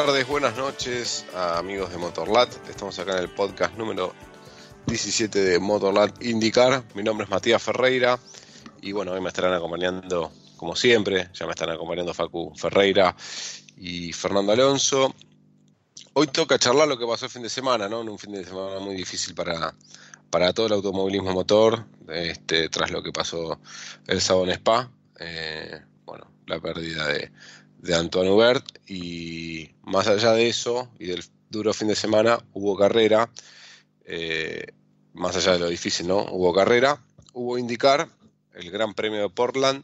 Buenas tardes, buenas noches amigos de Motorlat. Estamos acá en el podcast número 17 de Motorlat Indicar. Mi nombre es Matías Ferreira y bueno, hoy me estarán acompañando como siempre, ya me están acompañando Facu Ferreira y Fernando Alonso. Hoy toca charlar lo que pasó el fin de semana, ¿no? En un fin de semana muy difícil para, para todo el automovilismo motor, este, tras lo que pasó el sábado en Spa. Eh, bueno, la pérdida de de Antoine Hubert y más allá de eso y del duro fin de semana hubo carrera, eh, más allá de lo difícil, ¿no? Hubo carrera, hubo indicar el Gran Premio de Portland,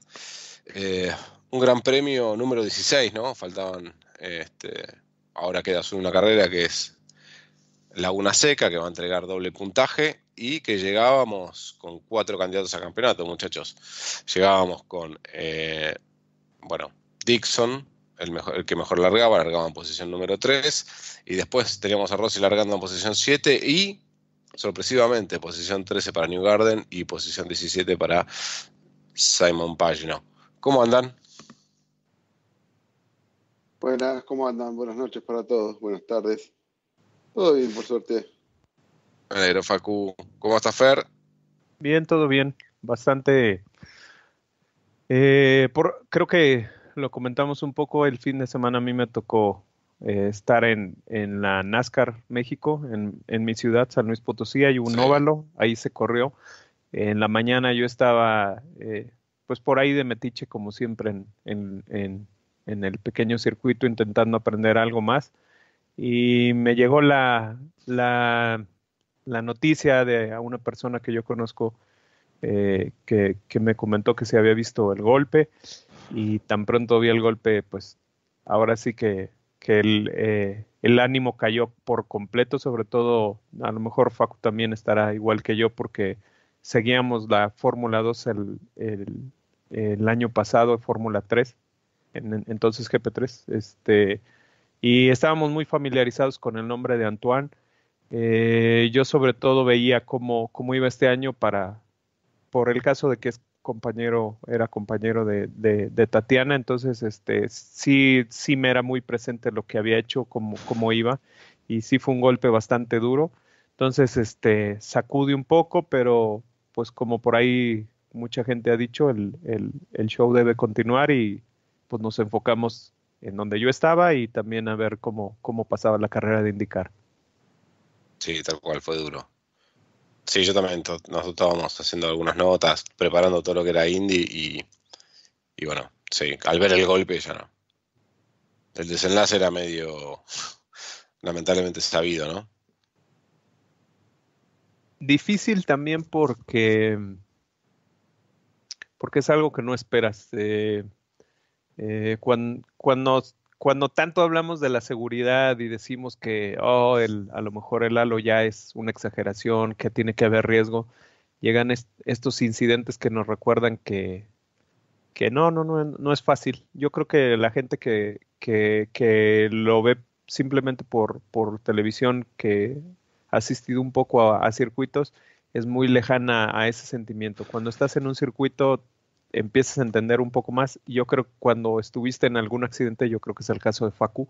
eh, un Gran Premio número 16, ¿no? Faltaban, este, ahora queda solo una carrera que es Laguna Seca, que va a entregar doble puntaje y que llegábamos con cuatro candidatos a campeonato, muchachos. Llegábamos con, eh, bueno, Dixon, el, mejor, el, que mejor largaba, largaba en posición número 3. Y después teníamos a Rossi largando en posición 7 y, sorpresivamente, posición 13 para New Garden y posición 17 para Simon Pagino. ¿Cómo andan? Buenas, pues ¿cómo andan? Buenas noches para todos, buenas tardes. Todo bien, por suerte. Me alegro, Facu. ¿Cómo estás, Fer? Bien, todo bien. Bastante... Eh, por, creo que lo comentamos un poco, el fin de semana a mí me tocó eh, estar en, en, la NASCAR México, en, mi ciudad, San Luis Potosí, hay un óvalo, ahí se corrió. En la mañana yo estaba, eh, pues por ahí de metiche, como siempre, en, en, en el pequeño circuito, intentando aprender algo más. Y me llegó la, la, la noticia de a una persona que yo conozco eh, que, me comentó que se había visto el golpe y tan pronto vi el golpe, pues ahora sí que, que el, eh, ánimo cayó por completo, sobre todo a lo mejor Facu también estará igual que yo porque seguíamos la Fórmula 2 el, año pasado, Fórmula 3, entonces GP3, este, y estábamos muy familiarizados con el nombre de Antoine. Eh, yo sobre todo veía cómo, cómo iba este año para, por el caso de que es compañero, era compañero de, Tatiana, entonces este, sí, sí me era muy presente lo que había hecho, cómo, como iba, y sí fue un golpe bastante duro. Entonces, este, sacude un poco, pero pues como por ahí mucha gente ha dicho, el, show debe continuar y pues nos enfocamos en donde yo estaba y también a ver cómo, cómo pasaba la carrera de indicar. Sí, tal cual, fue duro. Sí, yo también. Nosotros estábamos haciendo algunas notas, preparando todo lo que era indie y, bueno, sí, al ver el golpe ya no. El desenlace era medio lamentablemente sabido, ¿no? Difícil también porque porque es algo que no esperas. Eh, eh, cuando, cuando, cuando tanto hablamos de la seguridad y decimos que, oh, a lo mejor el halo ya es una exageración, que tiene que haber riesgo, llegan estos incidentes que nos recuerdan que, que no, no, no, no es fácil. Yo creo que la gente que, que, que lo ve simplemente por, por televisión, que ha asistido un poco a circuitos, es muy lejana a ese sentimiento. Cuando estás en un circuito, empiezas a entender un poco más. Yo creo que cuando estuviste en algún accidente, yo creo que es el caso de Facu,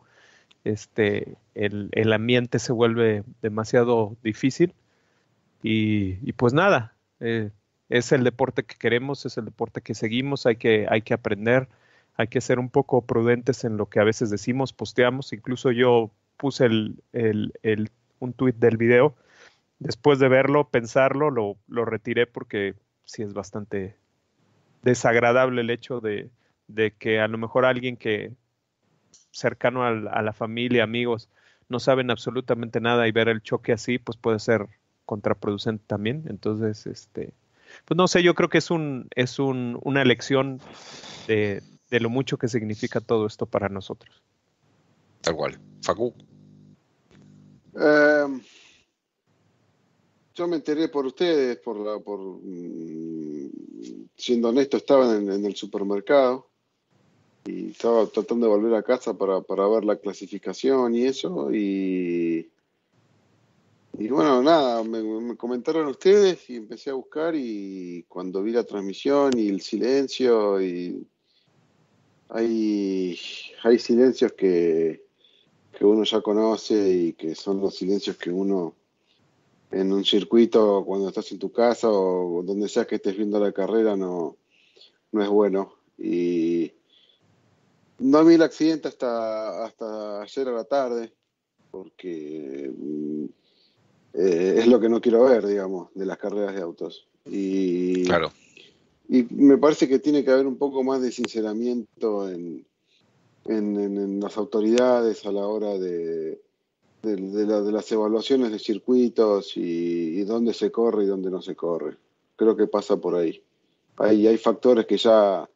este, el, el ambiente se vuelve demasiado difícil. Y, pues nada, eh, es el deporte que queremos, es el deporte que seguimos, hay que, hay que aprender, hay que ser un poco prudentes en lo que a veces decimos, posteamos, incluso yo puse el, un tuit del video, después de verlo, pensarlo, lo, lo retiré porque sí es bastante desagradable el hecho de, que a lo mejor alguien que cercano a, la familia, amigos, no saben absolutamente nada y ver el choque así, pues puede ser contraproducente también. Entonces, este, pues no sé, yo creo que es un, es una lección de, lo mucho que significa todo esto para nosotros. Tal cual. Facu. Em, yo me enteré por ustedes, por por mm, siendo honesto, estaba en, el supermercado y estaba tratando de volver a casa para, ver la clasificación y eso. Y, bueno, nada, me, comentaron ustedes y empecé a buscar y cuando vi la transmisión y el silencio y hay, hay silencios que, que uno ya conoce y que son los silencios que uno en un circuito cuando estás en tu casa o donde sea que estés viendo la carrera no, no es bueno. Y no vi el accidente hasta, hasta ayer a la tarde, porque mm, eh, es lo que no quiero ver, digamos, de las carreras de autos. Y, claro. y me parece que tiene que haber un poco más de sinceramiento en las autoridades a la hora de, de, las evaluaciones de circuitos y, dónde se corre y dónde no se corre. Creo que pasa por ahí. Hay, hay factores que ya...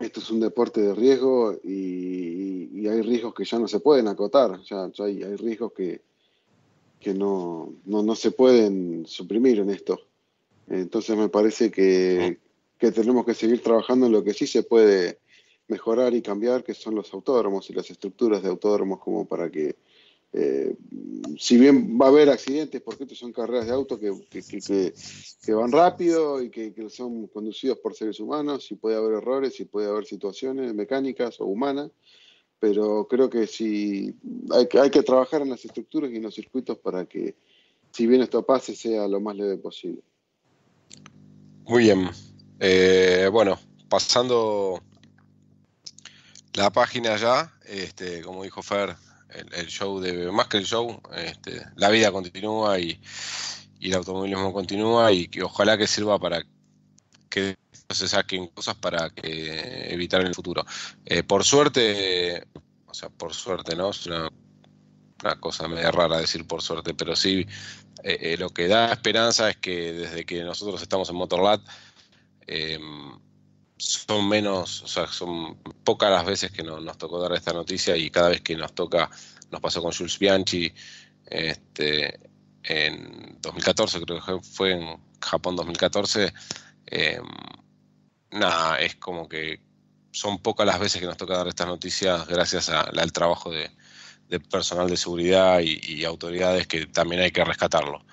Esto es un deporte de riesgo y, hay riesgos que ya no se pueden acotar, hay, riesgos que, no, se pueden suprimir en esto. Entonces me parece que, que tenemos que seguir trabajando en lo que sí se puede mejorar y cambiar, que son los autódromos y las estructuras de autódromos, como para que eh, si bien va a haber accidentes, porque estos son carreras de auto que, que, van rápido y que, son conducidos por seres humanos, y puede haber errores, y puede haber situaciones mecánicas o humanas, pero creo que si hay, hay que trabajar en las estructuras y en los circuitos para que, si bien esto pase, sea lo más leve posible. Muy bien. Eh, bueno, pasando la página ya, este, como dijo Fer, el, show de, más que el show, este, la vida continúa y, y el automovilismo continúa y que ojalá que sirva para que se saquen cosas para que evitar en el futuro. Eh, por suerte, o sea, por suerte, ¿no? Es una, cosa media rara decir por suerte, pero sí eh, eh, lo que da esperanza es que desde que nosotros estamos en Motorlat, son menos, o sea, son pocas las veces que nos tocó dar esta noticia y cada vez que nos toca, nos pasó con Jules Bianchi este, en 2014, creo que fue en Japón 2014. Em, nada, es como que son pocas las veces que nos toca dar estas noticias gracias al trabajo de, personal de seguridad y, autoridades que también hay que rescatarlo.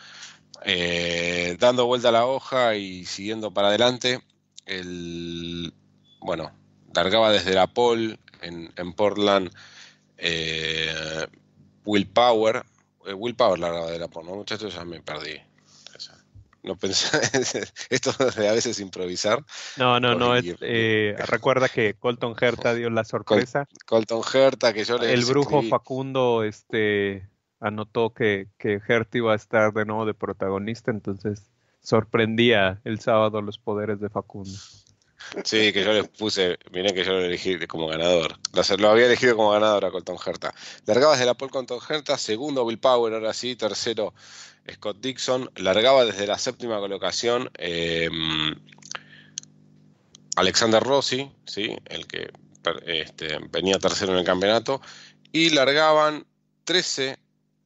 Eh, dando vuelta a la hoja y siguiendo para adelante, el, bueno, largaba desde la pole en, Portland eh, Will Power. Eh, Will Power largaba de la pole, ¿no? Muchachos, ya me perdí. No pensé, esto de a veces improvisar. No, no, no. Eh, recuerda que Colton Herta dio la sorpresa. Colton Herta, que yo le. El brujo Facundo este, anotó que, que Herta iba a estar de nuevo de protagonista, entonces sorprendía el sábado los poderes de Facundo. Sí, que yo les puse, miren que yo lo elegí como ganador. Lo, había elegido como ganador a Colton Herta. Largaba desde la pole Colton Herta, segundo Bill Power, ahora sí, tercero Scott Dixon. Largaba desde la séptima colocación em, Alexander Rossi, ¿sí? el que este, venía tercero en el campeonato. Y largaban 13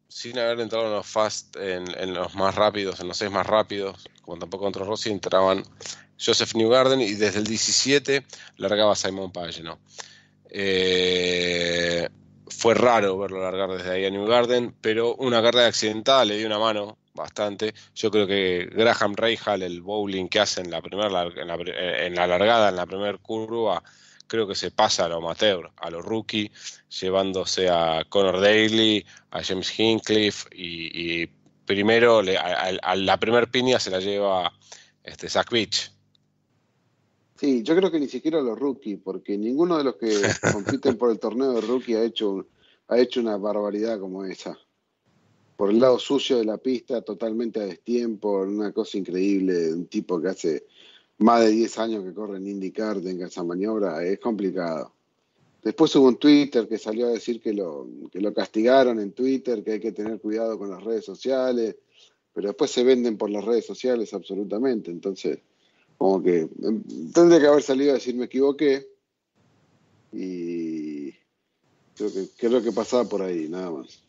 sin haber entrado en los fast, en, los más rápidos, en los seis más rápidos, como tampoco contra Rossi, entraban Joseph Newgarden y desde el 17 largaba Simon page eh, fue raro verlo largar desde ahí a Newgarden, pero una carrera accidentada le dio una mano bastante. Yo creo que Graham Rahal, el bowling que hace en la, primera, en la, en la largada, en la primera curva, creo que se pasa a los amateur, a los rookie, llevándose a Connor Daly, a James Hincliffe y, primero a, la primer piña se la lleva este, Zach Beach. Sí, yo creo que ni siquiera a los rookie, porque ninguno de los que compiten por el torneo de rookie ha hecho, ha hecho una barbaridad como esa. Por el lado sucio de la pista, totalmente a destiempo, una cosa increíble, de un tipo que hace más de 10 años que corren IndyCar, tenga esa maniobra, es complicado. Después hubo un Twitter que salió a decir que lo, que lo castigaron en Twitter, que hay que tener cuidado con las redes sociales, pero después se venden por las redes sociales absolutamente. Entonces, como que em, tendría que haber salido a decir me equivoqué y creo que, creo que pasaba por ahí, nada más.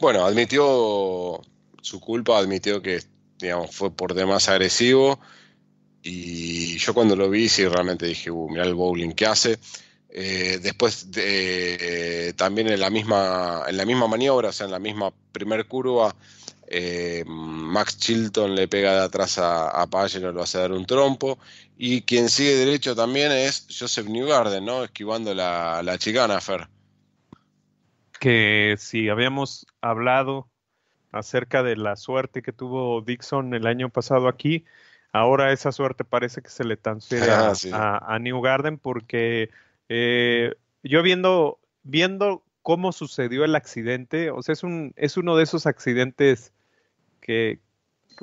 Bueno, admitió su culpa, admitió que digamos, fue por demás agresivo y yo cuando lo vi, sí, realmente dije, uh, mirá el bowling que hace. Eh, después eh, también en la, misma, en la misma maniobra, o sea, en la misma primer curva, eh, Max Chilton le pega de atrás a, a nos lo hace dar un trompo. Y quien sigue derecho también es Joseph Newgarden, ¿no? Esquivando la, la chicana, Fer. Que si habíamos hablado acerca de la suerte que tuvo Dixon el año pasado aquí, Ahora esa suerte parece que se le transfiere ah, a, New Garden porque eh, yo viendo, viendo cómo sucedió el accidente, o sea, es, un, es uno de esos accidentes que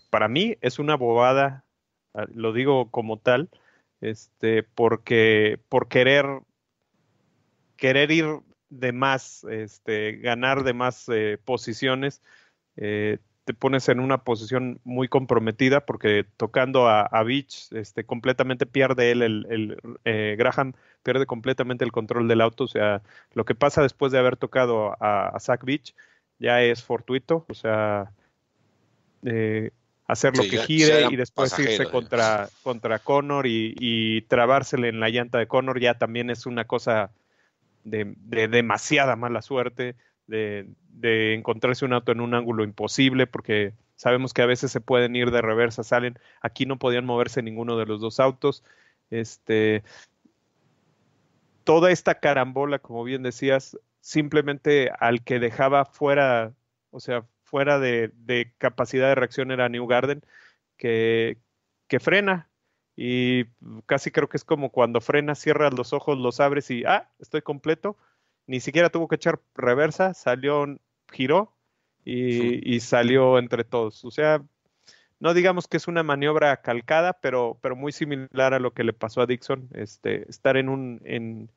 para mí es una bobada, ah, lo digo como tal, este, porque por querer, querer ir de más, este, ganar de más eh, posiciones, eh, te pones en una posición muy comprometida porque tocando a, Beach, este, completamente pierde él, el, eh, Graham pierde completamente el control del auto, o sea, lo que pasa después de haber tocado a, Zach Beach ya es fortuito, o sea, eh, hacer lo que gire y después irse contra, contra Connor y, trabársele en la llanta de Connor ya también es una cosa de, de demasiada mala suerte de, encontrarse un auto en un ángulo imposible, porque sabemos que a veces se pueden ir de reversa, salen. Aquí no podían moverse ninguno de los dos autos. Este, toda esta carambola, como bien decías, simplemente al que dejaba fuera, o sea, fuera de, capacidad de reacción era New Garden, que, que, frena. Y casi creo que es como cuando frenas, cierras los ojos, los abres y, ah, estoy completo ni siquiera tuvo que echar reversa, salió, giró y, y, salió entre todos. O sea, no digamos que es una maniobra calcada, pero, pero muy similar a lo que le pasó a Dixon, este, estar en un, en,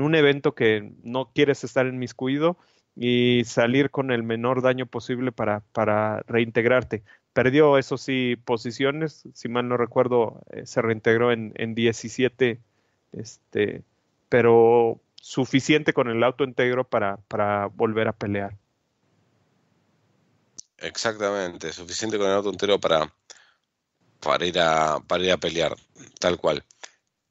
un evento que no quieres estar en miscuido y salir con el menor daño posible para, para reintegrarte. Perdió, eso sí, posiciones, si mal no recuerdo, eh, se reintegró en, en 17, este, pero suficiente con el auto entero para, volver a pelear. Exactamente, suficiente con el auto entero para, para, ir, a, para ir a pelear, tal cual.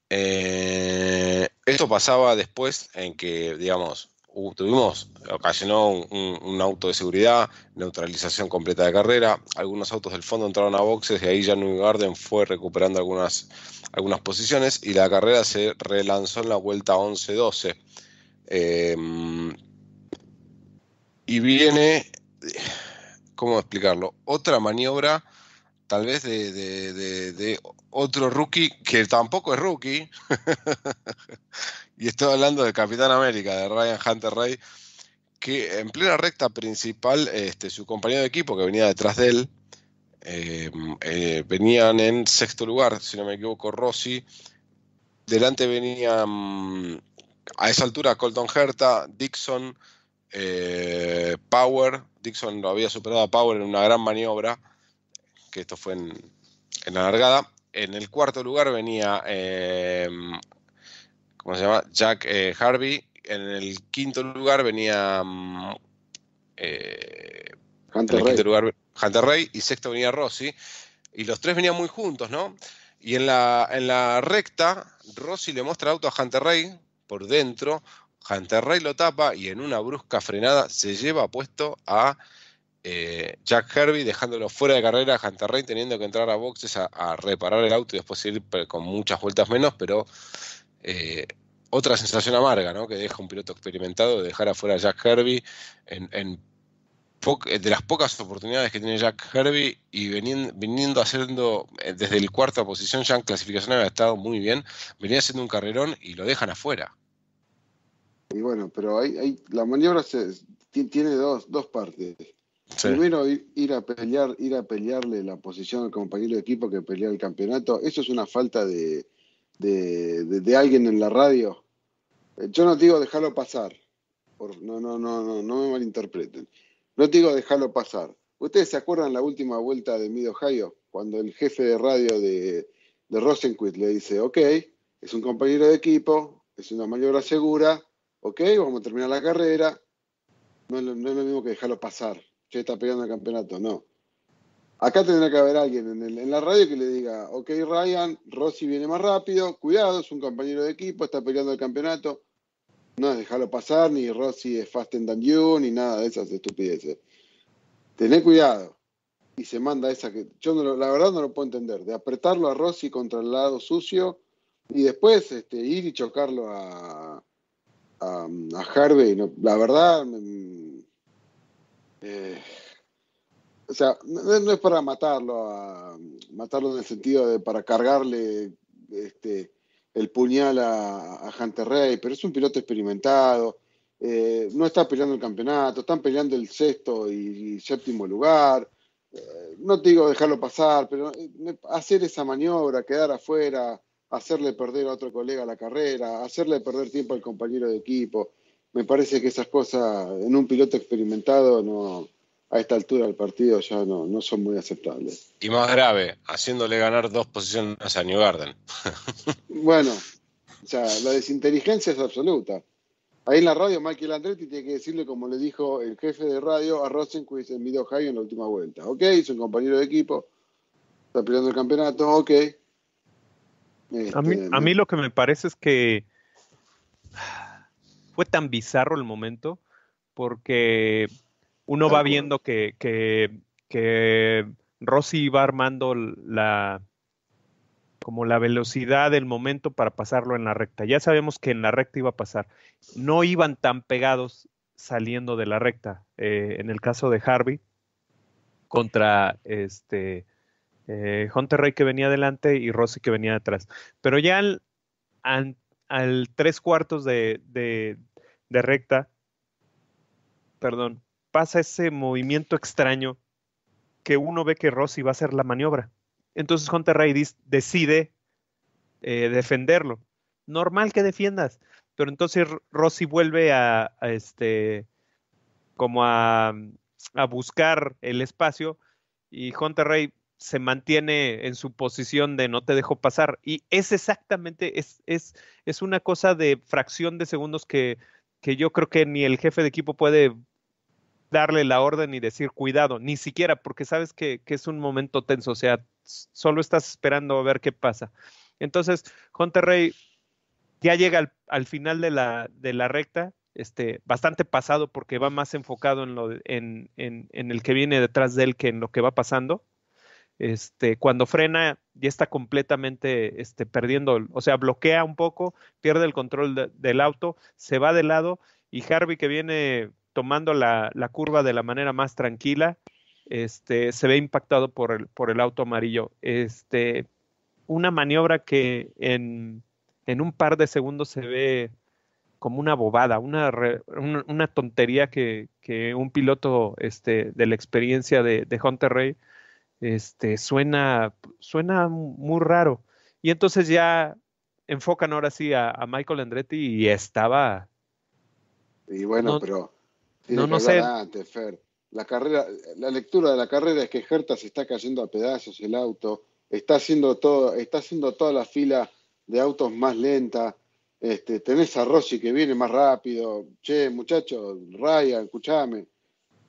Eh, esto pasaba después en que, digamos, Uh, tuvimos, ocasionó un, auto de seguridad, neutralización completa de carrera, algunos autos del fondo entraron a boxes y ahí ya Garden fue recuperando algunas, algunas posiciones y la carrera se relanzó en la vuelta 11-12. Em, y viene, ¿cómo explicarlo? Otra maniobra tal vez de, de, otro rookie que tampoco es rookie, Y estoy hablando de Capitán América, de Ryan Hunter Ray, que en plena recta principal, este, su compañero de equipo que venía detrás de él, eh, eh, venían en sexto lugar, si no me equivoco, Rossi. Delante venían mm, a esa altura Colton Herta, Dixon, eh, Power. Dixon lo había superado a Power en una gran maniobra, que esto fue en, en la largada. En el cuarto lugar venía ¿cómo se llama? Jack eh, Harvey. En el quinto lugar venía mm, eh, Hunter, Lugar, y sexto venía Rossi. Y los tres venían muy juntos, ¿no? Y en la, recta, Rossi le muestra el auto a Hunter Ray por dentro. Hunter Ray lo tapa y en una brusca frenada se lleva puesto a eh, Jack Harvey, dejándolo fuera de carrera a Hunter Ray, teniendo que entrar a boxes a, a reparar el auto y después ir con muchas vueltas menos, pero eh, otra sensación amarga, ¿no? Que deja un piloto experimentado de dejar afuera a Jack Herbie en, eh, de las pocas oportunidades que tiene Jack Hervey y viniendo, haciendo eh, desde el cuarto posición, ya en clasificación había estado muy bien, venía haciendo un carrerón y lo dejan afuera. Y bueno, pero hay, la maniobra tiene dos, partes. Primero ir, a pelear, ir a pelearle la posición al compañero de equipo que pelea el campeonato, eso es una falta de, de, alguien en la radio. Eh, yo no digo dejarlo pasar. Por, no, no, no, no, no me malinterpreten. No digo dejarlo pasar. ¿Ustedes se acuerdan la última vuelta de Mid Ohio? Cuando el jefe de radio de, de Rosenquist le dice, ok, es un compañero de equipo, es una maniobra segura, ok, vamos a terminar la carrera. No, es lo mismo que dejarlo pasar. Ya está pegando el campeonato, no. Acá tendrá que haber alguien en, la radio que le diga, ok Ryan, Rossi viene más rápido, cuidado, es un compañero de equipo, está peleando el campeonato. No es dejarlo pasar, ni Rossi es fast and ni nada de esas estupideces. Tené cuidado. Y se manda esa que yo la verdad no lo puedo entender, de apretarlo a Rossi contra el lado sucio y después este, ir y chocarlo a, a, Harvey. la verdad... Mm, eh, o sea, no, es para matarlo, matarlo en el sentido de para cargarle este, el puñal a, Hunter Rey, pero es un piloto experimentado, eh, no está peleando el campeonato, están peleando el sexto y, séptimo lugar. Eh, no te digo dejarlo pasar, pero eh, hacer esa maniobra, quedar afuera, hacerle perder a otro colega la carrera, hacerle perder tiempo al compañero de equipo, me parece que esas cosas en un piloto experimentado no, a esta altura del partido ya no, no son muy aceptables. Y más grave, haciéndole ganar dos posiciones a New Garden. bueno, o sea, la desinteligencia es absoluta. Ahí en la radio, Michael Andretti tiene que decirle, como le dijo el jefe de radio a Rosenquist en Mid Ohio en la última vuelta. Ok, es un compañero de equipo, está peleando el campeonato, ok. a mí este, lo que me parece es que fue tan bizarro el momento, porque uno va viendo que, Rossi va armando la como la velocidad del momento para pasarlo en la recta. Ya sabemos que en la recta iba a pasar. No iban tan pegados saliendo de la recta. Eh, en el caso de Harvey contra este eh, Hunter Rey que venía adelante y Rossi que venía atrás. Pero ya al, tres cuartos de recta, perdón, pasa ese movimiento extraño que uno ve que Rossi va a hacer la maniobra. Entonces Hunter Ray decide eh, defenderlo. Normal que defiendas, pero entonces Rossi vuelve a, este como a, buscar el espacio y Hunter Ray se mantiene en su posición de no te dejo pasar. Y es exactamente, es, es, es una cosa de fracción de segundos que yo creo que ni el jefe de equipo puede darle la orden y decir cuidado, ni siquiera porque sabes que, es un momento tenso, o sea, solo estás esperando a ver qué pasa. Entonces, Monterrey ya llega al, final de la, recta, este, bastante pasado porque va más enfocado en, lo en, el que viene detrás de él que en lo que va pasando. Este, cuando frena ya está completamente este, perdiendo, o sea, bloquea un poco, pierde el control del auto, se va de lado y Harvey que viene tomando la, curva de la manera más tranquila, este, se ve impactado por el, por el auto amarillo. Este, una maniobra que en, un par de segundos se ve como una bobada, una, una, tontería que, un piloto este, de la experiencia de, de Hunter Rey este, suena, suena muy raro. Y entonces ya enfocan ahora sí a, Michael Andretti y estaba... Y bueno, pero no, no sé. Fer. La, carrera, la lectura de la carrera es que Herta se está cayendo a pedazos el auto, está haciendo, todo, está haciendo toda la fila de autos más lenta. Este, tenés a Rossi que viene más rápido. Che, muchacho, Ryan, escuchame.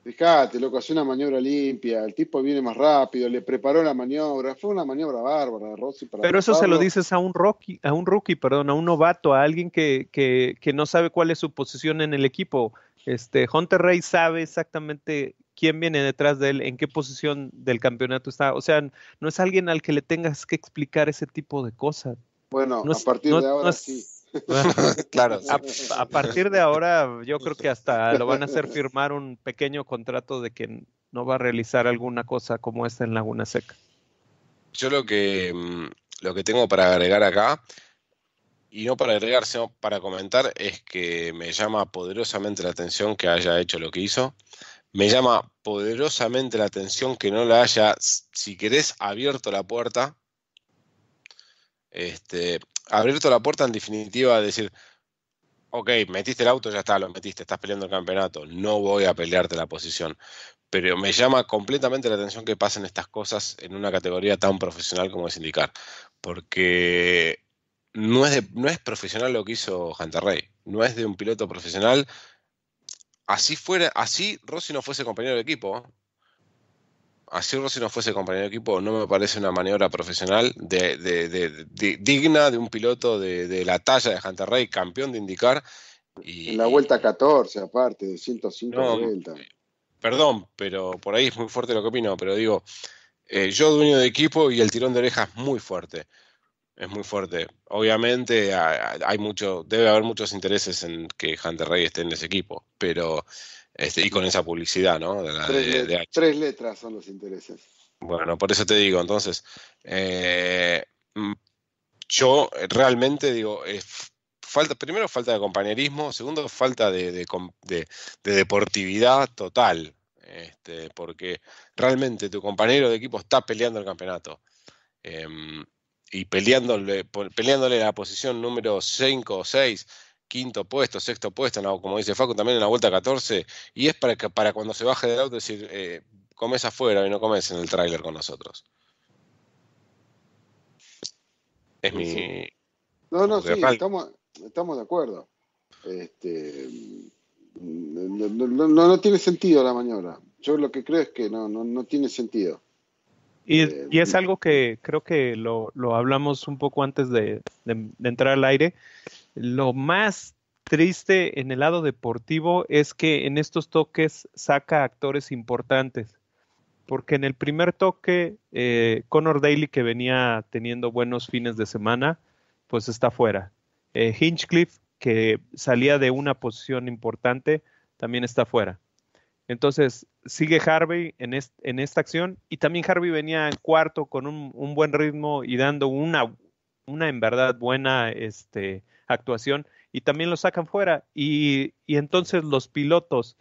fíjate, loco, hace una maniobra limpia, el tipo viene más rápido, le preparó la maniobra, fue una maniobra bárbara, Rossi. Para Pero eso se lo dices a un rookie, a un rookie, perdón, a un novato, a alguien que, que no sabe cuál es su posición en el equipo. Este, Hunter sabe exactamente quién viene detrás de él, en qué posición del campeonato está. O sea, no es alguien al que le tengas que explicar ese tipo de cosas. Bueno, a partir de ahora sí. claro. A, partir de ahora, yo creo que hasta lo van a hacer firmar un pequeño contrato de que no va a realizar alguna cosa como esta en Laguna Seca. Yo lo que, mm, lo que tengo para agregar acá y no para agregar, sino para comentar, es que me llama poderosamente la atención que haya hecho lo que hizo. Me llama poderosamente la atención que no la haya, si querés, abierto la puerta. Este, abierto la puerta en definitiva, a decir, ok, metiste el auto, ya está, lo metiste, estás peleando el campeonato, no voy a pelearte la posición. Pero me llama completamente la atención que pasen estas cosas en una categoría tan profesional como es indicar, porque no es, no es profesional lo que hizo Hunter Rey. No es de un piloto profesional. Así fuera, así Rossi no fuese compañero de equipo. Así Rossi no fuese compañero de equipo, no me parece una maniobra profesional digna de un piloto de, la talla de Hunter Rey, campeón de indicar. en la vuelta 14, aparte, de 105 eh, Perdón, pero por ahí es muy fuerte lo que opino, pero digo, eh, yo dueño de equipo y el tirón de orejas muy fuerte es muy fuerte. Obviamente hay mucho, debe haber muchos intereses en que Hunter Rey esté en ese equipo, pero este, y con esa publicidad, ¿no? tres, letras son los intereses. Bueno, por eso te digo, entonces, eh, mm, yo realmente digo, eh, falta, primero falta de compañerismo, segundo falta de, deportividad total, este, porque realmente tu compañero de equipo está peleando el campeonato. Em, y peleándole, peleándole la posición número 5 o 6, quinto puesto, sexto puesto, como dice Facu, también en la vuelta 14, y es para, para cuando se baje del auto decir, eh, comes afuera y no comes en el tráiler con nosotros. Es mi... No, no, sí, estamos, de acuerdo. Este, no, no, tiene sentido la maniobra. Yo lo que creo es que no, tiene sentido. Eh, y, es algo que creo que lo, hablamos un poco antes de, entrar al aire. Lo más triste en el lado deportivo es que en estos toques saca actores importantes. Porque en el primer toque, eh, Connor Daly, que venía teniendo buenos fines de semana, pues está fuera. Eh, Hinchcliffe, que salía de una posición importante, también está fuera. Entonces sigue Harvey en, esta acción y también Harvey venía en cuarto con un, buen ritmo y dando una, una en verdad buena este, actuación y también lo sacan fuera. Y, entonces los pilotos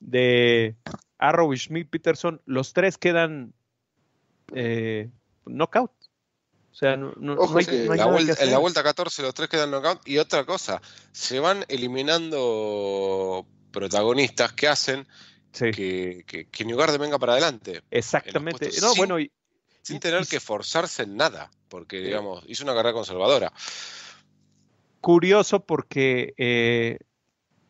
de Arrow y Schmidt Peterson, los tres quedan eh, knockout. O sea, En la vuelta 14 los tres quedan knockout. Y otra cosa, se van eliminando protagonistas que hacen que, que, que, New venga para adelante. Exactamente. sin, bueno, sin tener que forzarse en nada, porque, digamos, hizo una carrera conservadora. Curioso porque eh,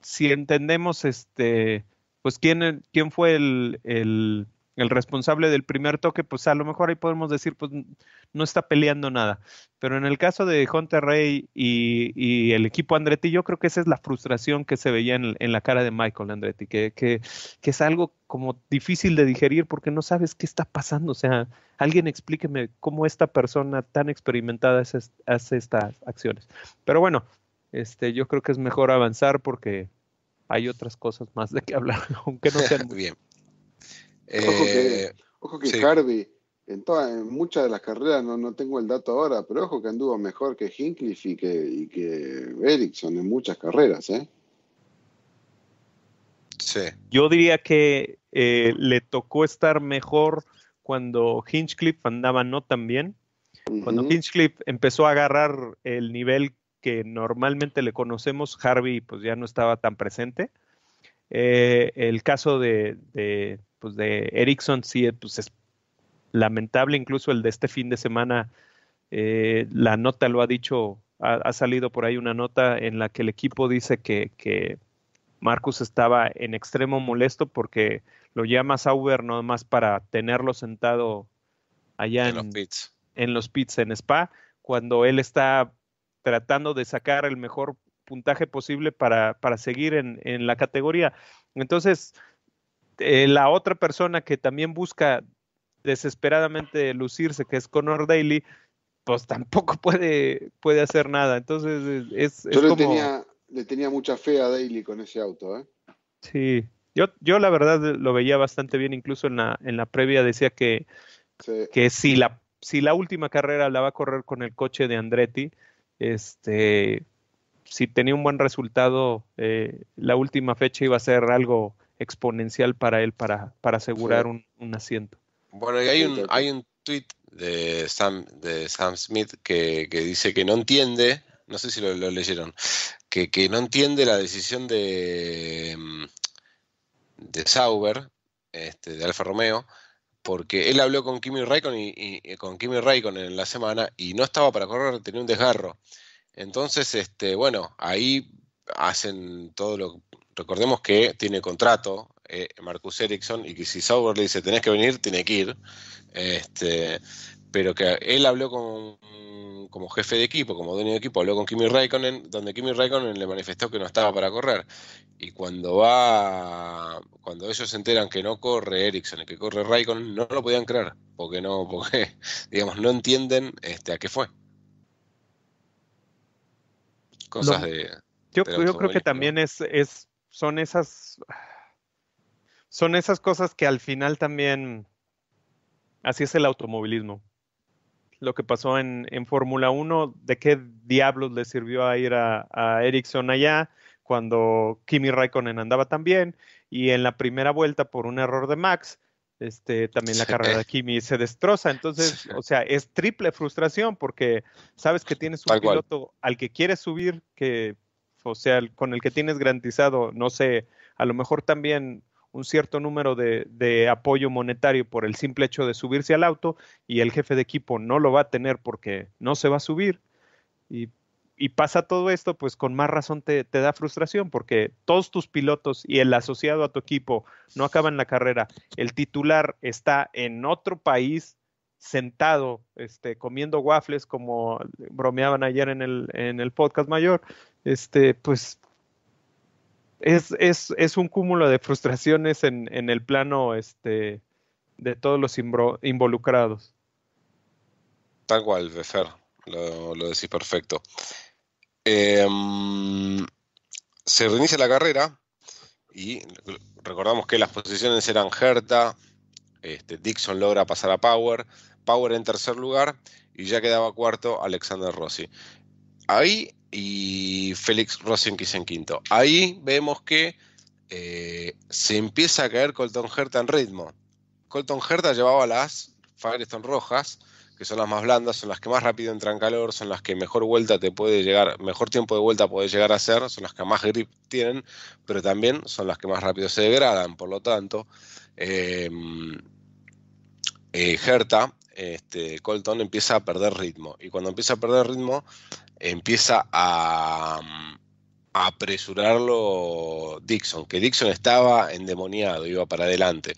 si entendemos este, pues quién, quién fue el el responsable del primer toque, pues a lo mejor ahí podemos decir, pues no está peleando nada. Pero en el caso de Hunter Rey y, el equipo Andretti, yo creo que esa es la frustración que se veía en, la cara de Michael Andretti, que, es algo como difícil de digerir porque no sabes qué está pasando. O sea, alguien explíqueme cómo esta persona tan experimentada hace, estas acciones. Pero bueno, este, yo creo que es mejor avanzar porque hay otras cosas más de que hablar, aunque no sean... Bien ojo que, eh, ojo que Harvey, en, toda, muchas de las carreras, no, no, tengo el dato ahora, pero ojo que anduvo mejor que Hinchcliffe y que, y que Erickson en muchas carreras, ¿eh? Yo diría que eh, le tocó estar mejor cuando Hinchcliffe andaba no tan bien. Cuando Hinchcliffe empezó a agarrar el nivel que normalmente le conocemos, Harvey pues ya no estaba tan presente. el caso de, pues de Ericsson sí, pues es lamentable incluso el de este fin de semana. Eh, la nota lo ha dicho, ha, salido por ahí una nota en la que el equipo dice que, Marcus estaba en extremo molesto porque lo llama Sauber no más para tenerlo sentado allá en, los pits. en los pits en Spa, cuando él está tratando de sacar el mejor puntaje posible para, para seguir en, en la categoría. Entonces, eh, la otra persona que también busca desesperadamente lucirse, que es Connor Daly, pues tampoco puede, puede hacer nada. Entonces es, Yo le, tenía, le tenía mucha fe a Daly con ese auto, ¿eh? Sí. Yo, yo la verdad lo veía bastante bien, incluso en la, en la previa decía que, que si, la, si la última carrera la va a correr con el coche de Andretti, este si tenía un buen resultado, eh, la última fecha iba a ser algo exponencial para él para, para asegurar un, asiento. Bueno, hay un, hay un tweet de Sam, de Sam Smith que, dice que no entiende, no sé si lo, leyeron, que, que, no entiende la decisión de, mm, de Sauber, este, de Alfa Romeo, porque él habló con Kimi Raikkonen, y, con Kimi en la semana y no estaba para correr, tenía un desgarro. Entonces, este, bueno, ahí hacen todo lo Recordemos que tiene contrato eh, Marcus Ericsson y que si Sauber le dice tenés que venir, tiene que ir. Este, pero que él habló con, como jefe de equipo, como dueño de equipo, habló con Kimi Raikkonen, donde Kimi Raikkonen le manifestó que no estaba para correr. Y cuando va, cuando ellos se enteran que no corre Ericsson y que corre Raikkonen, no lo podían creer, porque no, porque digamos, no entienden este, a qué fue. Cosas de. Yo, yo creo que también es, es son esas, son esas cosas que al final también, así es el automovilismo. Lo que pasó en, Fórmula 1, ¿de qué diablos le sirvió a ir a, a Ericsson allá cuando Kimi Raikkonen andaba tan bien? Y en la primera vuelta, por un error de Max, este, también la carrera de Kimi se destroza. Entonces, o sea, es triple frustración porque sabes que tienes un piloto al que quieres subir, que o sea, con el que tienes garantizado, no sé, a lo mejor también un cierto número de, apoyo monetario por el simple hecho de subirse al auto y el jefe de equipo no lo va a tener porque no se va a subir. Y, pasa todo esto, pues con más razón te, te, da frustración porque todos tus pilotos y el asociado a tu equipo no acaban la carrera. El titular está en otro país sentado, este, comiendo waffles, como bromeaban ayer en el, en el podcast mayor, este, pues es, un cúmulo de frustraciones en, el plano este, de todos los involucrados. Tal cual, Befer, lo, lo decís perfecto. Em, se reinicia la carrera y recordamos que las posiciones eran Herta, este, Dixon logra pasar a Power, Power en tercer lugar y ya quedaba cuarto Alexander Rossi. Ahí y Félix Rossi en quinto. Ahí vemos que eh, se empieza a caer Colton Herta en ritmo. Colton Herta llevaba las Firestone rojas, que son las más blandas, son las que más rápido entran calor, son las que mejor vuelta te puede llegar, mejor tiempo de vuelta puede llegar a ser, son las que más grip tienen, pero también son las que más rápido se degradan. Por lo tanto, eh, eh, Herta este, Colton empieza a perder ritmo. Y cuando empieza a perder ritmo, empieza a, mm, apresurarlo Dixon, que Dixon estaba endemoniado, iba para adelante.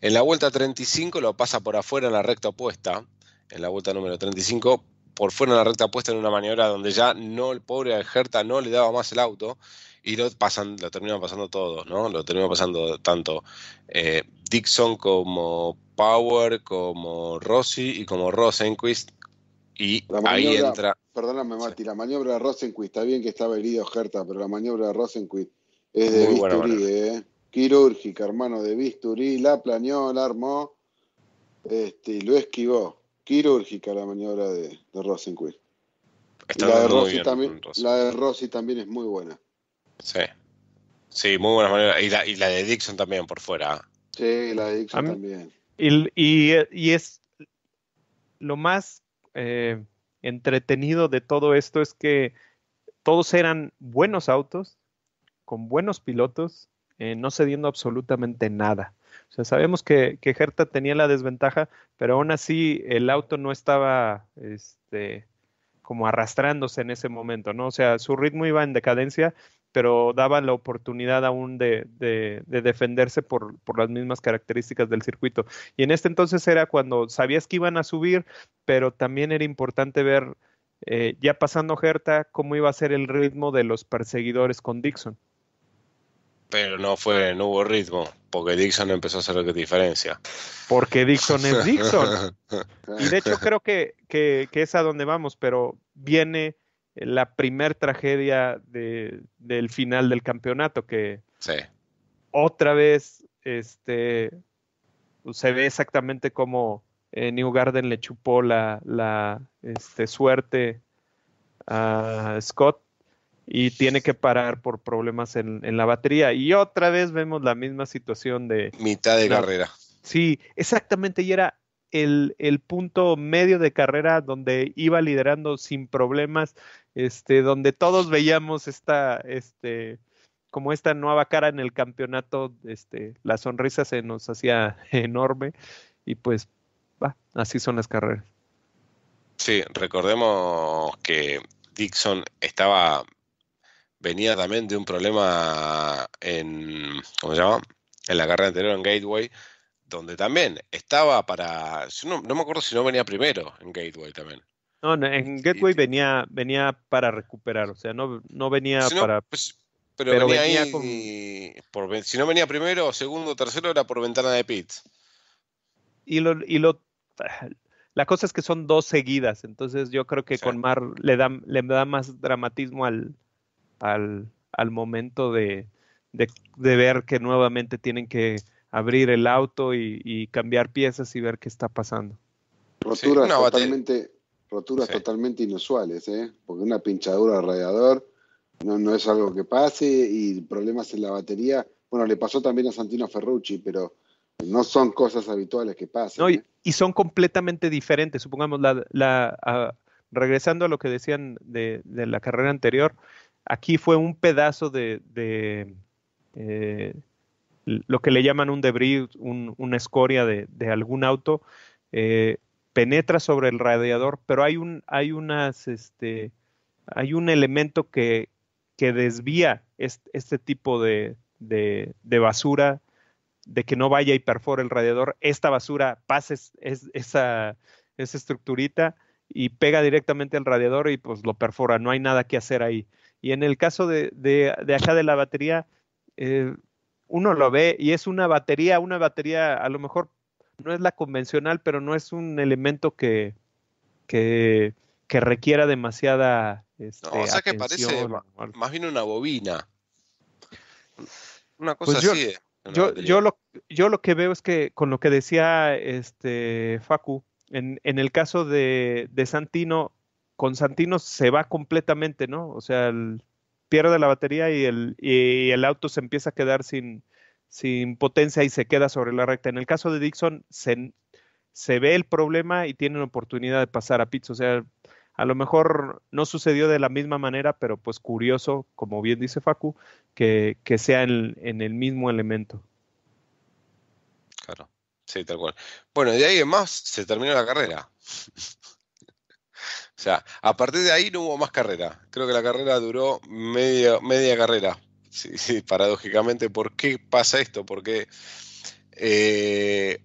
En la vuelta 35 lo pasa por afuera en la recta opuesta, en la vuelta número 35, por fuera en la recta opuesta en una maniobra donde ya no el pobre Aljerta no le daba más el auto y lo, pasan, lo terminan pasando todos, ¿no? Lo terminan pasando tanto eh, Dixon como Power, como Rossi y como Rosenquist. Y ahí entra. Perdóname, Mati, la maniobra de Rosenquist, está bien que estaba herido Gerta, pero la maniobra de Rosenquist es de bisturí, ¿eh? Quirúrgica, hermano, de bisturí, la planeó, la armó este, y lo esquivó. Quirúrgica la maniobra de, de Rosenquist. La la de Rossi también es muy buena. Sí. Sí, muy buena manera. Y la, de Dixon también por fuera. Sí, la de Dixon también. Y, es lo más eh, entretenido de todo esto es que todos eran buenos autos, con buenos pilotos, eh, no cediendo absolutamente nada. O sea, sabemos que, que tenía la desventaja, pero aún así el auto no estaba este, como arrastrándose en ese momento, ¿no? O sea, su ritmo iba en decadencia pero daban la oportunidad aún de, defenderse por, las mismas características del circuito. Y en este entonces era cuando sabías que iban a subir, pero también era importante ver, eh, ya pasando Gerta cómo iba a ser el ritmo de los perseguidores con Dixon. Pero no fue, no hubo ritmo, porque Dixon empezó a hacer la diferencia. Porque Dixon es Dixon. Y de hecho creo que, que es a donde vamos, pero viene la primer tragedia del final del campeonato, que otra vez este, pues, se ve exactamente como eh, New Garden le chupó la, este, suerte a Scott y tiene que parar por problemas en, la batería. Y otra vez vemos la misma situación de... Mitad de carrera. Sí, exactamente. Y era el, punto medio de carrera donde iba liderando sin problemas, este, donde todos veíamos esta, este, como esta nueva cara en el campeonato, este, la sonrisa se nos hacía enorme y pues, así son las carreras. Sí, recordemos que Dixon estaba, venía también de un problema en, ¿cómo se llama? En la carrera anterior en Gateway, donde también estaba para. No, me acuerdo si no venía primero en Gateway también. No, en Gateway venía, venía para recuperar, o sea, no, no venía para. Pues, pero, venía, Por, si no venía primero, segundo, tercero, era por ventana de pits. Y lo, y lo. La cosa es que son dos seguidas, entonces yo creo que con Mar le da, le da más dramatismo al, al, al momento de ver que nuevamente tienen que abrir el auto y, cambiar piezas y ver qué está pasando. Roturas totalmente, roturas totalmente inusuales, ¿eh? porque una pinchadura de radiador no, no es algo que pase y problemas en la batería. Bueno, le pasó también a Santino Ferrucci, pero no son cosas habituales que pasen. No, y, ¿eh? son completamente diferentes. Supongamos, la, regresando a lo que decían de, la carrera anterior, aquí fue un pedazo de, eh, lo que le llaman un debris, un, una escoria de, algún auto, eh, penetra sobre el radiador, pero hay un, hay unas, este, hay un elemento que, desvía este, tipo de, basura, de que no vaya y perfora el radiador. Esta basura pasa es, esa, estructurita y pega directamente al radiador y pues lo perfora, no hay nada que hacer ahí. Y en el caso de, de, de acá de la batería, eh, uno lo ve y es una batería, una batería a lo mejor no es la convencional, pero no es un elemento que, que, requiera demasiada... Este, o sea que parece más bien una bobina. Una cosa pues así. Yo, yo, lo, yo lo que veo es que con lo que decía este Facu, en, en el caso de, de Santino, con Santino se va completamente, ¿no? O sea, el, pierde la batería y el, y el auto se empieza a quedar sin, sin potencia y se queda sobre la recta. En el caso de Dixon, se, ve el problema y tienen oportunidad de pasar a pits. O sea, a lo mejor no sucedió de la misma manera, pero pues curioso, como bien dice Facu, que, sea en, en, el mismo elemento. Claro, sí, tal cual. Bueno, de ahí en más se terminó la carrera. O sea, a partir de ahí no hubo más carrera. Creo que la carrera duró media, media carrera. Sí, paradójicamente, ¿por qué pasa esto? Porque eh,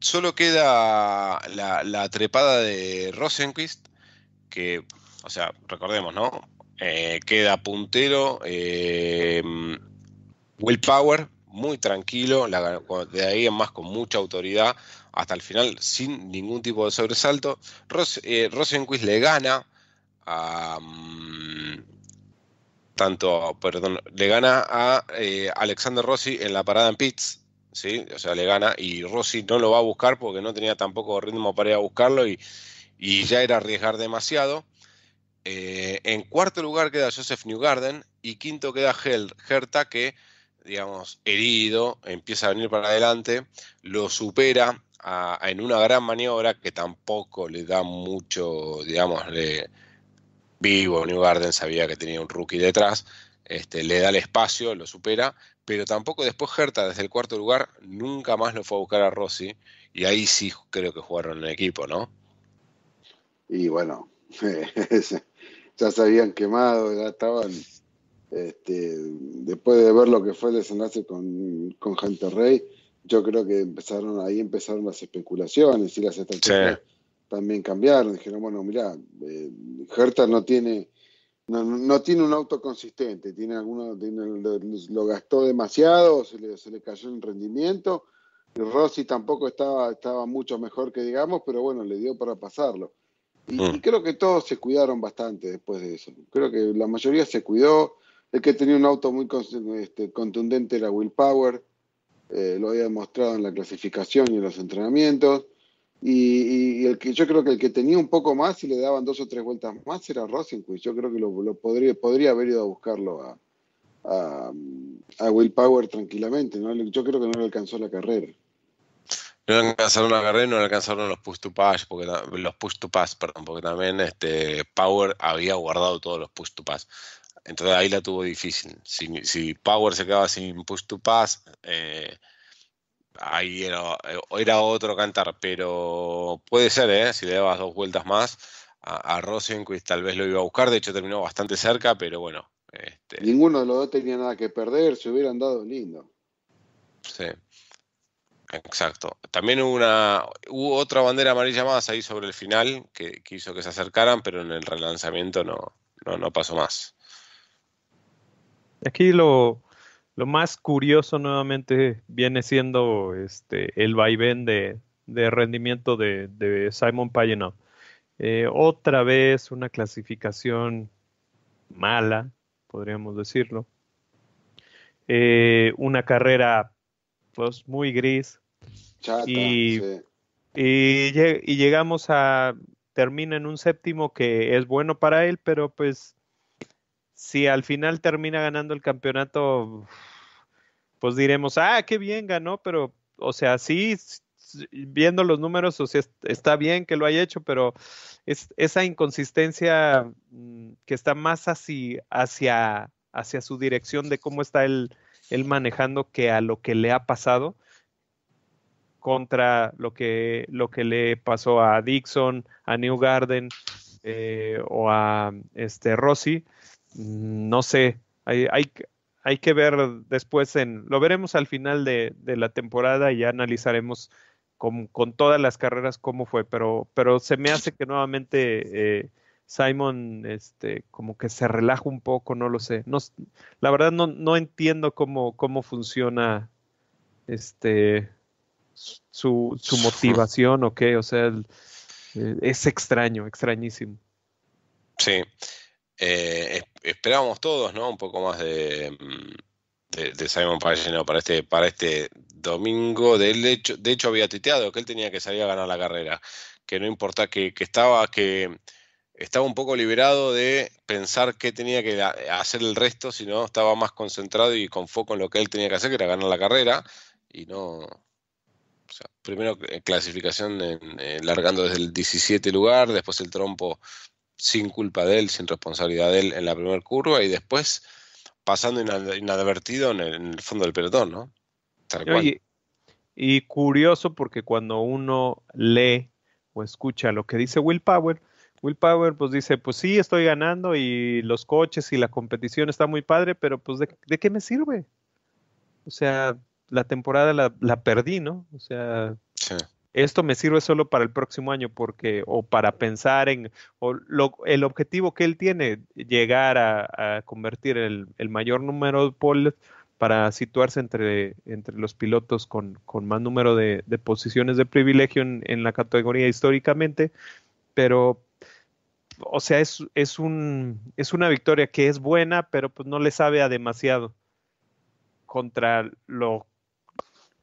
solo queda la, trepada de Rosenquist, que, o sea, recordemos, ¿no? Eh, queda puntero eh, Willpower, muy tranquilo, de ahí en más con mucha autoridad hasta el final sin ningún tipo de sobresalto. Eh, Rosenquist le gana a... Mm, tanto, perdón, le gana a eh, Alexander Rossi en la parada en pits, ¿sí? O sea, le gana y Rossi no lo va a buscar porque no tenía tampoco ritmo para ir a buscarlo y, ya era arriesgar demasiado. Eh, en cuarto lugar queda Joseph Newgarden y quinto queda Gerta que digamos, herido, empieza a venir para adelante, lo supera en una gran maniobra que tampoco le da mucho, digamos, le, vivo, New Garden sabía que tenía un rookie detrás, este, le da el espacio, lo supera, pero tampoco después Herta, desde el cuarto lugar, nunca más lo fue a buscar a Rossi, y ahí sí creo que jugaron en el equipo, ¿no? Y bueno, ya se habían quemado, ya estaban este, después de ver lo que fue el desenlace con, con Rey, yo creo que empezaron ahí empezaron las especulaciones y las estrategias también cambiaron. Dijeron, bueno, mirá, eh, Hertha no tiene, no, tiene un auto consistente, tiene lo, gastó demasiado, se le, se le cayó el rendimiento. Rossi tampoco estaba, estaba mucho mejor que digamos, pero bueno, le dio para pasarlo. y mm. creo que todos se cuidaron bastante después de eso. Creo que la mayoría se cuidó, el que tenía un auto muy este, contundente era Will Power, eh, lo había demostrado en la clasificación y en los entrenamientos. Y, el que, yo creo que el que tenía un poco más y le daban dos o tres vueltas más era Rosenquist. Yo creo que lo, podría, haber ido a buscarlo a, Will Power tranquilamente. ¿no? Yo creo que no le alcanzó la carrera. No le alcanzaron la carrera y no le alcanzaron los push to pass, porque los push to porque también este Power había guardado todos los push to pass. Entonces ahí la tuvo difícil. Si, Power se quedaba sin push to pass, eh, ahí era, eh, era, otro cantar. Pero puede ser, eh, si le dabas dos vueltas más a, Rosenquist, tal vez lo iba a buscar. De hecho, terminó bastante cerca, pero bueno. Este Ninguno de los dos tenía nada que perder, se hubieran dado lindo. Sí. Exacto. También hubo, una, otra bandera amarilla más ahí sobre el final que, quiso hizo que se acercaran, pero en el relanzamiento no, no pasó más. Aquí lo, más curioso nuevamente viene siendo este, el vaivén de, rendimiento de, de Simon Pagenaud. Eh, otra vez una clasificación mala, podríamos decirlo. Eh, una carrera pues muy gris. y, y, llegamos a, termina en un séptimo que es bueno para él, pero pues si al final termina ganando el campeonato, pues diremos, ah, qué bien ganó, pero, o sea, sí, viendo los números, o sea, está bien que lo haya hecho, pero esa inconsistencia mm, que está más así, hacia, hacia su dirección de cómo está él, manejando que a lo que le ha pasado contra lo que, lo que le pasó a Dixon, a New Garden eh, o a este, Rossi no sé, hay, hay que ver después en, lo veremos al final de, la temporada y ya analizaremos con, todas las carreras cómo fue, pero, pero se me hace que nuevamente eh, Simon este, como que se relaja un poco, no lo sé. No, la verdad no, no entiendo cómo, cómo funciona este su, motivación o qué, o sea, eh, es extraño, extrañísimo. Sí, eh, esperábamos todos, ¿no? Un poco más mm, de, de, Simon Pagino para este, para este domingo. De, hecho, había titeado que él tenía que salir a ganar la carrera, que no importa, que, que estaba, que estaba un poco liberado de pensar qué tenía que hacer el resto, sino estaba más concentrado y con foco en lo que él tenía que hacer, que era ganar la carrera, y no, primero eh, clasificación en, eh, largando desde el 17 lugar, después el trompo sin culpa de él, sin responsabilidad de él en la primera curva y después pasando inadvertido en el, fondo del perdón ¿no? y curioso porque cuando uno lee o escucha lo que dice Will Power, Will Power pues dice, pues sí, estoy ganando y los coches y la competición está muy padre, pero pues de, qué me sirve? O sea, la temporada la, la perdí, ¿no? O sea, esto me sirve solo para el próximo año porque o para pensar en el objetivo que él tiene llegar a, convertir el, mayor número de poles para situarse entre, entre los pilotos con, más número de, posiciones de privilegio en, la categoría históricamente pero o sea es, un, es una victoria que es buena pero pues no le sabe a demasiado contra lo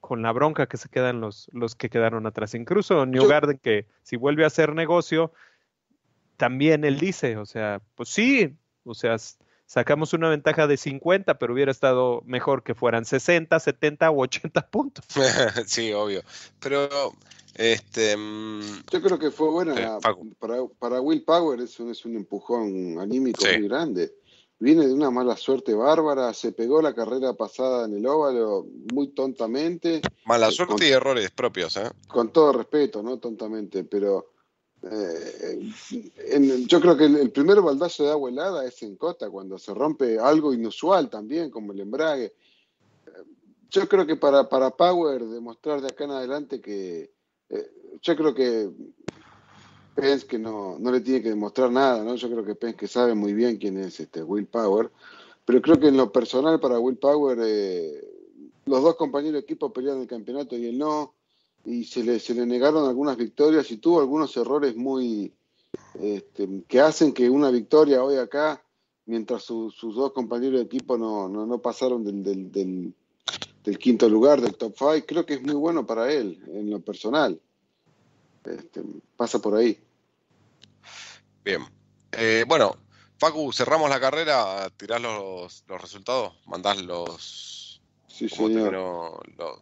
con la bronca que se quedan los, los que quedaron atrás. Incluso New Garden, que si vuelve a hacer negocio, también él dice, o sea, pues sí, o sea, sacamos una ventaja de 50, pero hubiera estado mejor que fueran 60, 70 u 80 puntos. sí, obvio. Pero este mm, yo creo que fue buena para, Will Power, es un, es un empujón anímico muy grande viene de una mala suerte bárbara, se pegó la carrera pasada en el óvalo muy tontamente. Mala eh, suerte y errores propios, ¿eh? Con todo respeto, ¿no? Tontamente, pero eh, yo creo que el, primer baldazo de agua helada es en cota, cuando se rompe algo inusual también, como el embrague. Eh, yo creo que para, para Power demostrar de acá en adelante que yo creo que Pence que no, no le tiene que demostrar nada, ¿no? Yo creo que Pence que sabe muy bien quién es este Will Power, pero creo que en lo personal para Will Power eh, los dos compañeros de equipo pelearon el campeonato y él no, y se le, se le negaron algunas victorias y tuvo algunos errores muy este, que hacen que una victoria hoy acá, mientras sus dos compañeros de equipo no, pasaron del, del, quinto lugar, del top five, creo que es muy bueno para él en lo personal. Este, pasa por ahí. Bien. Eh, bueno, Facu, cerramos la carrera, tirás los, resultados, mandás los. Sí, señor.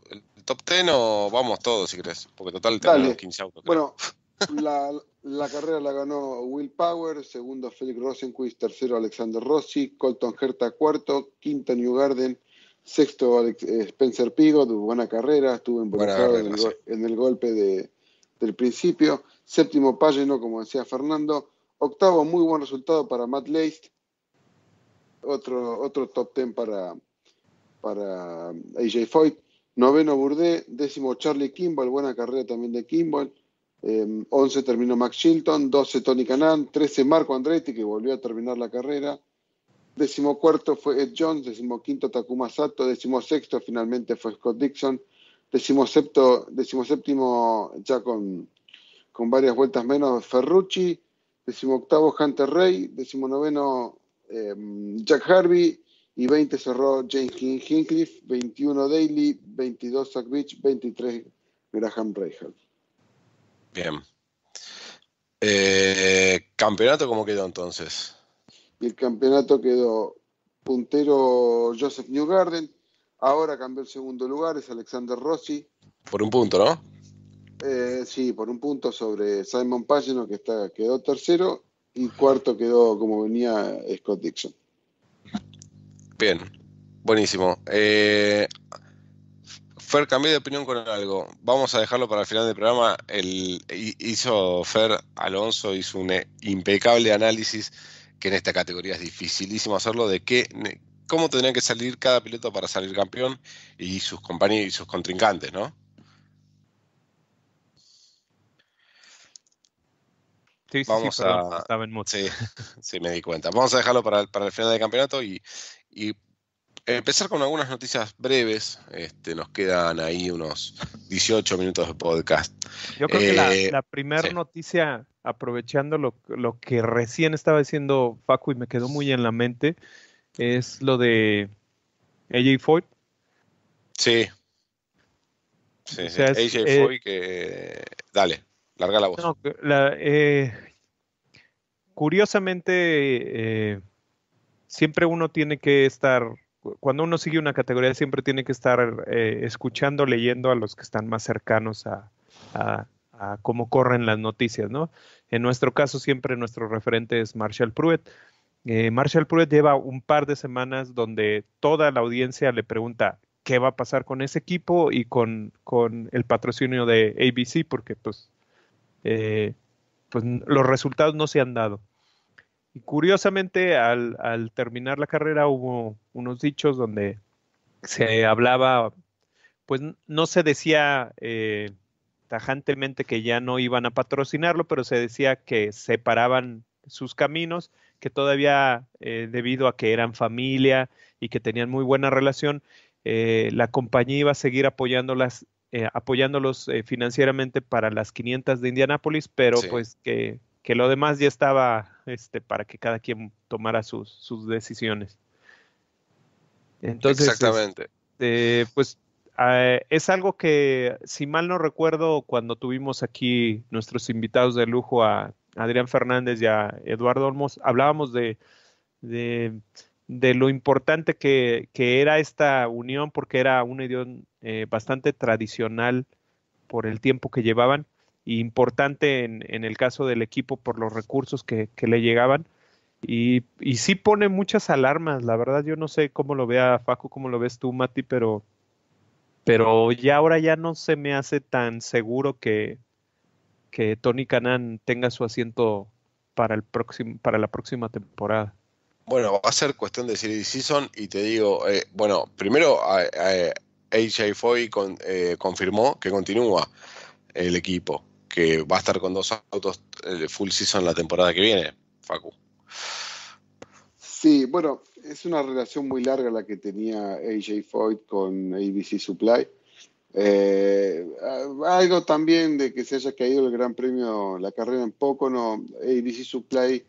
el top ten o vamos todos si querés, porque total tenemos 15 autos. Bueno, la, la, carrera la ganó Will Power, segundo Felix Rosenquist, tercero Alexander Rossi, Colton Herta cuarto, Quinta New Garden, sexto Alex, eh, Spencer Pigo, tuvo buena carrera, estuvo involucrado en, el, golpe de, del principio, séptimo Palleno, como decía Fernando, Octavo, muy buen resultado para Matt Leist. Otro, otro top ten para, para AJ Foyt. Noveno Burdé, décimo Charlie Kimball, buena carrera también de Kimball. Em, once terminó Max Shilton. 12 Tony Canan, Trece, Marco Andretti, que volvió a terminar la carrera. Décimo cuarto fue Ed Jones, décimo quinto Takuma Sato, décimo sexto finalmente fue Scott Dixon, décimo, séptimo ya con, con varias vueltas menos Ferrucci, decimoctavo Hunter Ray, decimonoveno eh, Jack Harvey y 20 cerró James Hincliffe. Veintiuno 21 Daly, 22 Zach Beach, 23 Graham Reichel. Bien. Eh, ¿Campeonato cómo quedó entonces? El campeonato quedó puntero Joseph Newgarden, ahora cambió el segundo lugar, es Alexander Rossi. Por un punto, ¿no? Eh, sí, por un punto sobre Simon Pagino, que está, quedó tercero, y cuarto quedó como venía Scott Dixon. Bien, buenísimo. Eh, Fer, cambié de opinión con algo. Vamos a dejarlo para el final del programa. El, hizo Fer Alonso, hizo un eh, impecable análisis, que en esta categoría es dificilísimo hacerlo, de qué, cómo tendría que salir cada piloto para salir campeón y sus compañeros y sus contrincantes, ¿no? Sí, sí, Vamos a... estaba en Sí, me di cuenta. Vamos a dejarlo para el, final del campeonato y, empezar con algunas noticias breves. Este, nos quedan ahí unos 18 minutos de podcast. Yo creo que la, eh, primera noticia, aprovechando lo, que recién estaba diciendo Facu y me quedó muy en la mente, es lo de AJ Foyt. Sí. sí, AJ eh, Foy que... Dale. Larga la voz. Eh, curiosamente, eh, siempre uno tiene que estar, cuando uno sigue una categoría, siempre tiene que estar eh, escuchando, leyendo a los que están más cercanos a, cómo corren las noticias, ¿no? En nuestro caso, siempre nuestro referente es Marshall Pruitt Marshall Pruitt lleva un par de semanas donde toda la audiencia le pregunta, qué va a pasar con ese equipo y con, con, el patrocinio de ABC, porque pues eh, pues los resultados no se han dado. Y curiosamente, al, terminar la carrera hubo unos dichos donde se hablaba, pues no se decía eh, tajantemente que ya no iban a patrocinarlo, pero se decía que separaban sus caminos, que todavía eh, debido a que eran familia y que tenían muy buena relación, la compañía iba a seguir apoyándolas eh, apoyándolos eh, financieramente para las 500 de Indianápolis, pero pues que, lo demás ya estaba este, para que cada quien tomara sus, decisiones. Entonces, Exactamente. Este, pues ah, es algo que, si mal no recuerdo, cuando tuvimos aquí nuestros invitados de lujo a Adrián Fernández y a Eduardo Olmos, hablábamos de de lo importante que, era esta unión, porque era una unión eh, bastante tradicional por el tiempo que llevaban y e importante en, el caso del equipo por los recursos que, le llegaban. Y, y, sí pone muchas alarmas, la verdad yo no sé cómo lo vea Facu, cómo lo ves tú, Mati, pero, pero ya ahora ya no se me hace tan seguro que, Tony Canan tenga su asiento para, el próximo, para la próxima temporada. Bueno, va a ser cuestión de series season y te digo, eh, bueno, primero AJ Foy eh, confirmó que continúa el equipo, que va a estar con dos autos eh, full season la temporada que viene, Facu. Sí, bueno, es una relación muy larga la que tenía AJ Foy con ABC Supply. algo también de que se haya caído el Gran Premio, la carrera en poco, no, ABC Supply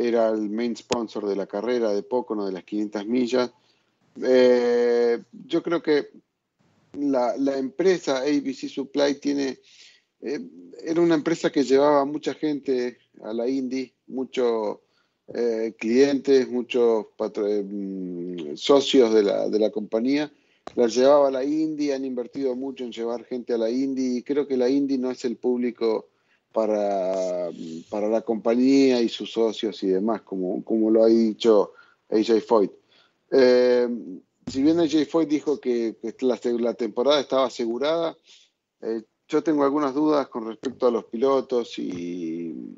era el main sponsor de la carrera de Pocono de las 500 millas. Eh, yo creo que la, empresa ABC Supply tiene, eh, era una empresa que llevaba mucha gente a la Indy, muchos eh, clientes, muchos mm, socios de la, de la compañía. La llevaba a la Indy, han invertido mucho en llevar gente a la Indy y creo que la Indy no es el público para, la compañía y sus socios y demás, como, como lo ha dicho AJ Foyt. Eh, si bien AJ Foyt dijo que, la, temporada estaba asegurada, eh, yo tengo algunas dudas con respecto a los pilotos y,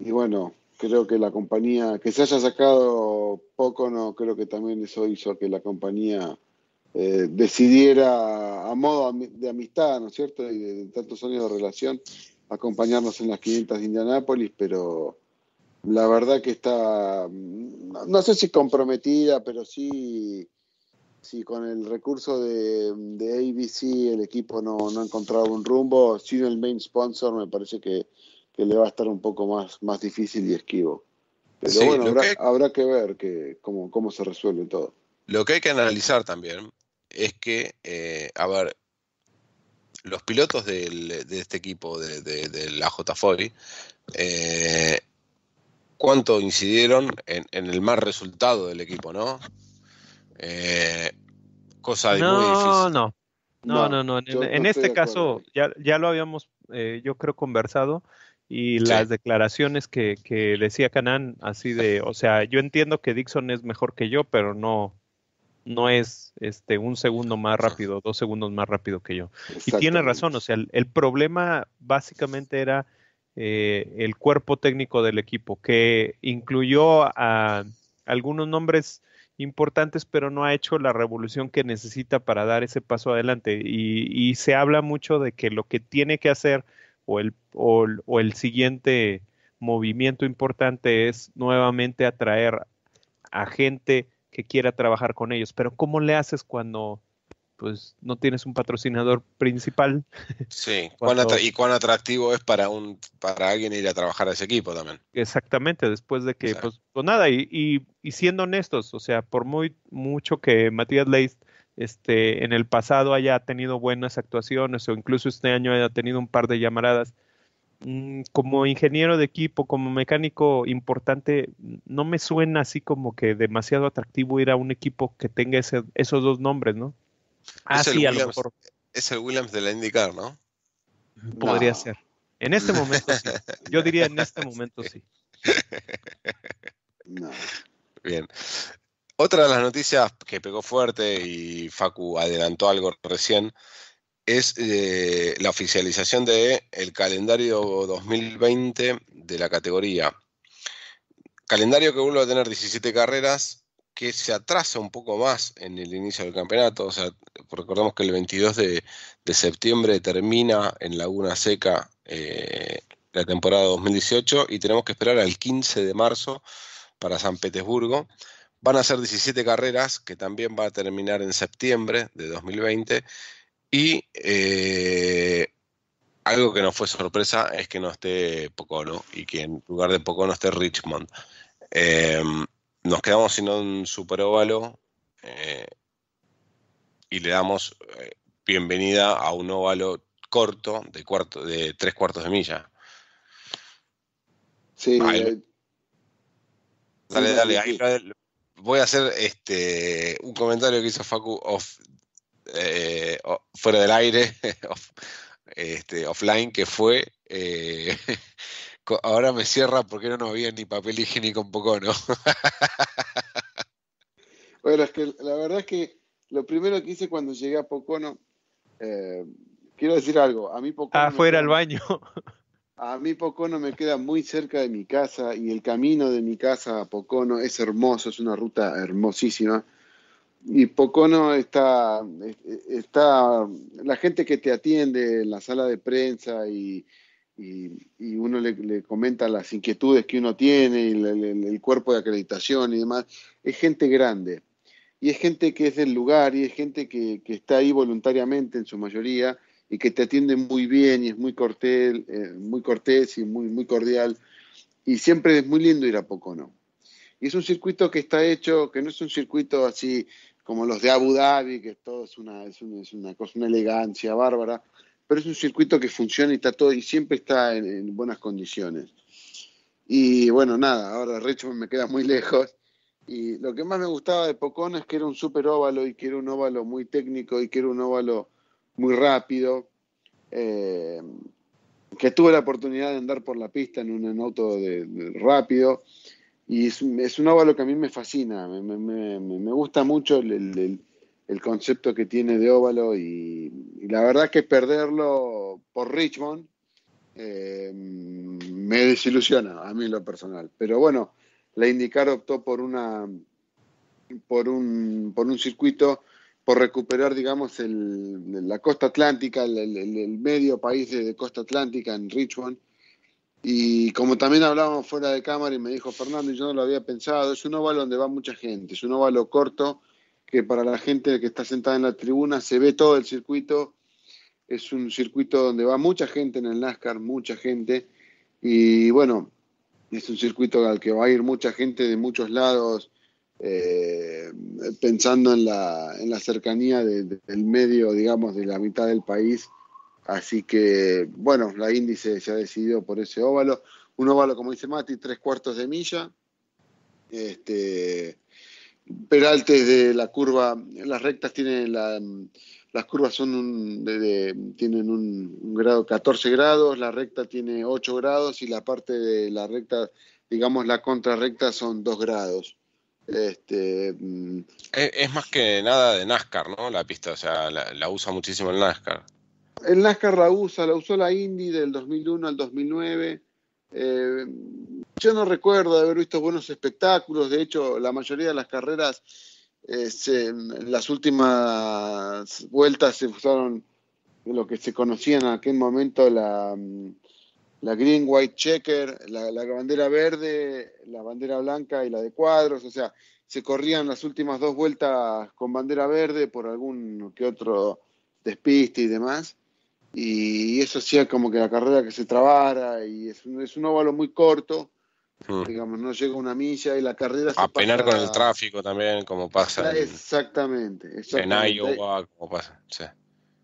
y bueno, creo que la compañía, que se haya sacado poco, no creo que también eso hizo que la compañía eh, decidiera a modo de amistad, ¿no es cierto? Y de tantos años de relación, acompañarnos en las 500 de Indianápolis, pero la verdad que está, no sé si comprometida, pero sí, sí con el recurso de, de ABC el equipo no, ha encontrado un rumbo, sin el main sponsor me parece que, le va a estar un poco más, más difícil y esquivo. Pero bueno, habrá que, ver que, cómo, se resuelve todo. Lo que hay que analizar también es que, eh, a ver, los pilotos de este equipo de, la JFOI, eh, cuánto incidieron en, el mal resultado del equipo, ¿no? Eh, cosa no, muy difícil. No, no, no, no. En, este caso, ya, ya, lo habíamos, eh, yo creo, conversado y las declaraciones que, que decía Canán, así de, o sea, yo entiendo que Dixon es mejor que yo, pero no, no es este un segundo más rápido, dos segundos más rápido que yo. Y tiene razón, o sea, el, problema básicamente era eh, el cuerpo técnico del equipo, que incluyó a algunos nombres importantes, pero no ha hecho la revolución que necesita para dar ese paso adelante. Y, se habla mucho de que lo que tiene que hacer o el, o el siguiente movimiento importante es nuevamente atraer a gente que quiera trabajar con ellos. Pero ¿cómo le haces cuando pues no tienes un patrocinador principal? Sí, y cuán atractivo es para, un, para alguien ir a trabajar a ese equipo también. Exactamente, después de que, pues, pues nada, y, y, y, siendo honestos, o sea, por muy mucho que Matías Leist este, en el pasado haya tenido buenas actuaciones o incluso este año haya tenido un par de llamaradas, Mm, como ingeniero de equipo, como mecánico importante, no me suena así como que demasiado atractivo ir a un equipo que tenga ese, esos dos nombres, ¿no? Ah, sí, a lo mejor. Es el Williams de la IndyCar, ¿no? Mm, podría ser. En este momento sí. Yo diría en este momento sí. Bien. Otra de las noticias que pegó fuerte y Facu adelantó algo recién es eh, la oficialización del calendario 2020 de la categoría. Calendario que vuelve a tener 17 carreras, que se atrasa un poco más en el inicio del campeonato. O sea, recordemos que el 22 de, septiembre termina en Laguna Seca eh, la temporada 2018 y tenemos que esperar al 15 de marzo para San Petersburgo. Van a ser 17 carreras, que también va a terminar en septiembre de 2020 y eh, algo que nos fue sorpresa es que no esté Pocono y que en lugar de Pocono esté Richmond. Em, nos quedamos sin un superóvalo eh, y le damos eh, bienvenida a un óvalo corto de, cuarto, de tres cuartos de milla. Sí. Eh, dale, dale. voy a hacer este, un comentario que hizo Facu of eh, fuera del aire, este, offline, que fue. Eh, ahora me cierra porque no, había ni papel higiénico en poco, bueno, es que la verdad es que lo primero que hice cuando llegué a Pocono, eh, quiero decir algo, a mí Pocono... al baño. A mí Pocono me queda muy cerca de mi casa y el camino de mi casa a Pocono es hermoso, es una ruta hermosísima y Pocono está, está, la gente que te atiende en la sala de prensa y, uno le, comenta las inquietudes que uno tiene y el, cuerpo de acreditación y demás, es gente grande. Y es gente que es del lugar y es gente que, está ahí voluntariamente en su mayoría y que te atiende muy bien y es muy cortés, eh, muy cortés y muy, muy cordial. Y siempre es muy lindo ir a Pocono. Y es un circuito que está hecho, que no es un circuito así como los de Abu Dhabi, que todo es una, es una, es una cosa, una elegancia bárbara, pero es un circuito que funciona y está todo, y siempre está en, buenas condiciones. Y bueno, nada, ahora Richmond me queda muy lejos. Y lo que más me gustaba de Pocón es que era un super óvalo y que era un óvalo muy técnico y que era un óvalo muy rápido. Eh, que tuve la oportunidad de andar por la pista en un auto de rápido y es, un óvalo que a mí me fascina, me, me, me gusta mucho el, el, concepto que tiene de óvalo y, la verdad que perderlo por Richmond eh, me desilusiona a mí lo personal. Pero bueno, la IndyCar optó por una por un, por un circuito, por recuperar, digamos, el, la costa atlántica, el, medio país de costa atlántica en Richmond, y como también hablábamos fuera de cámara y me dijo Fernando, y yo no lo había pensado, es un óvalo donde va mucha gente, es un óvalo corto que para la gente que está sentada en la tribuna se ve todo el circuito, es un circuito donde va mucha gente en el NASCAR, mucha gente, y bueno, es un circuito al que va a ir mucha gente de muchos lados, eh, pensando en la, en la cercanía del medio, digamos, de la mitad del país Así que, bueno, la índice se ha decidido por ese óvalo. Un óvalo, como dice Mati, tres cuartos de milla. Este, peraltes de la curva, las rectas tienen las curvas son un, tienen un, grado 14 grados, la recta tiene 8 grados y la parte de la recta, digamos la contrarrecta son 2 grados. Este, mm. es, más que nada de NASCAR, ¿no? La pista, o sea, la, la usa muchísimo el NASCAR. El NASCAR la usa, la usó la Indy del 2001 al 2009. Eh, yo no recuerdo haber visto buenos espectáculos, de hecho la mayoría de las carreras, eh, las últimas vueltas se usaron lo que se conocía en aquel momento la, mm, la green, white checker, la, bandera verde, la bandera blanca y la de cuadros, o sea, se corrían las últimas dos vueltas con bandera verde por algún que otro despiste y demás y eso hacía como que la carrera que se trabara y es un, es un óvalo muy corto, mm. digamos, no llega una milla y la carrera a se penar con el tráfico también, como pasa exactamente, exactamente, Iowa, como pasa,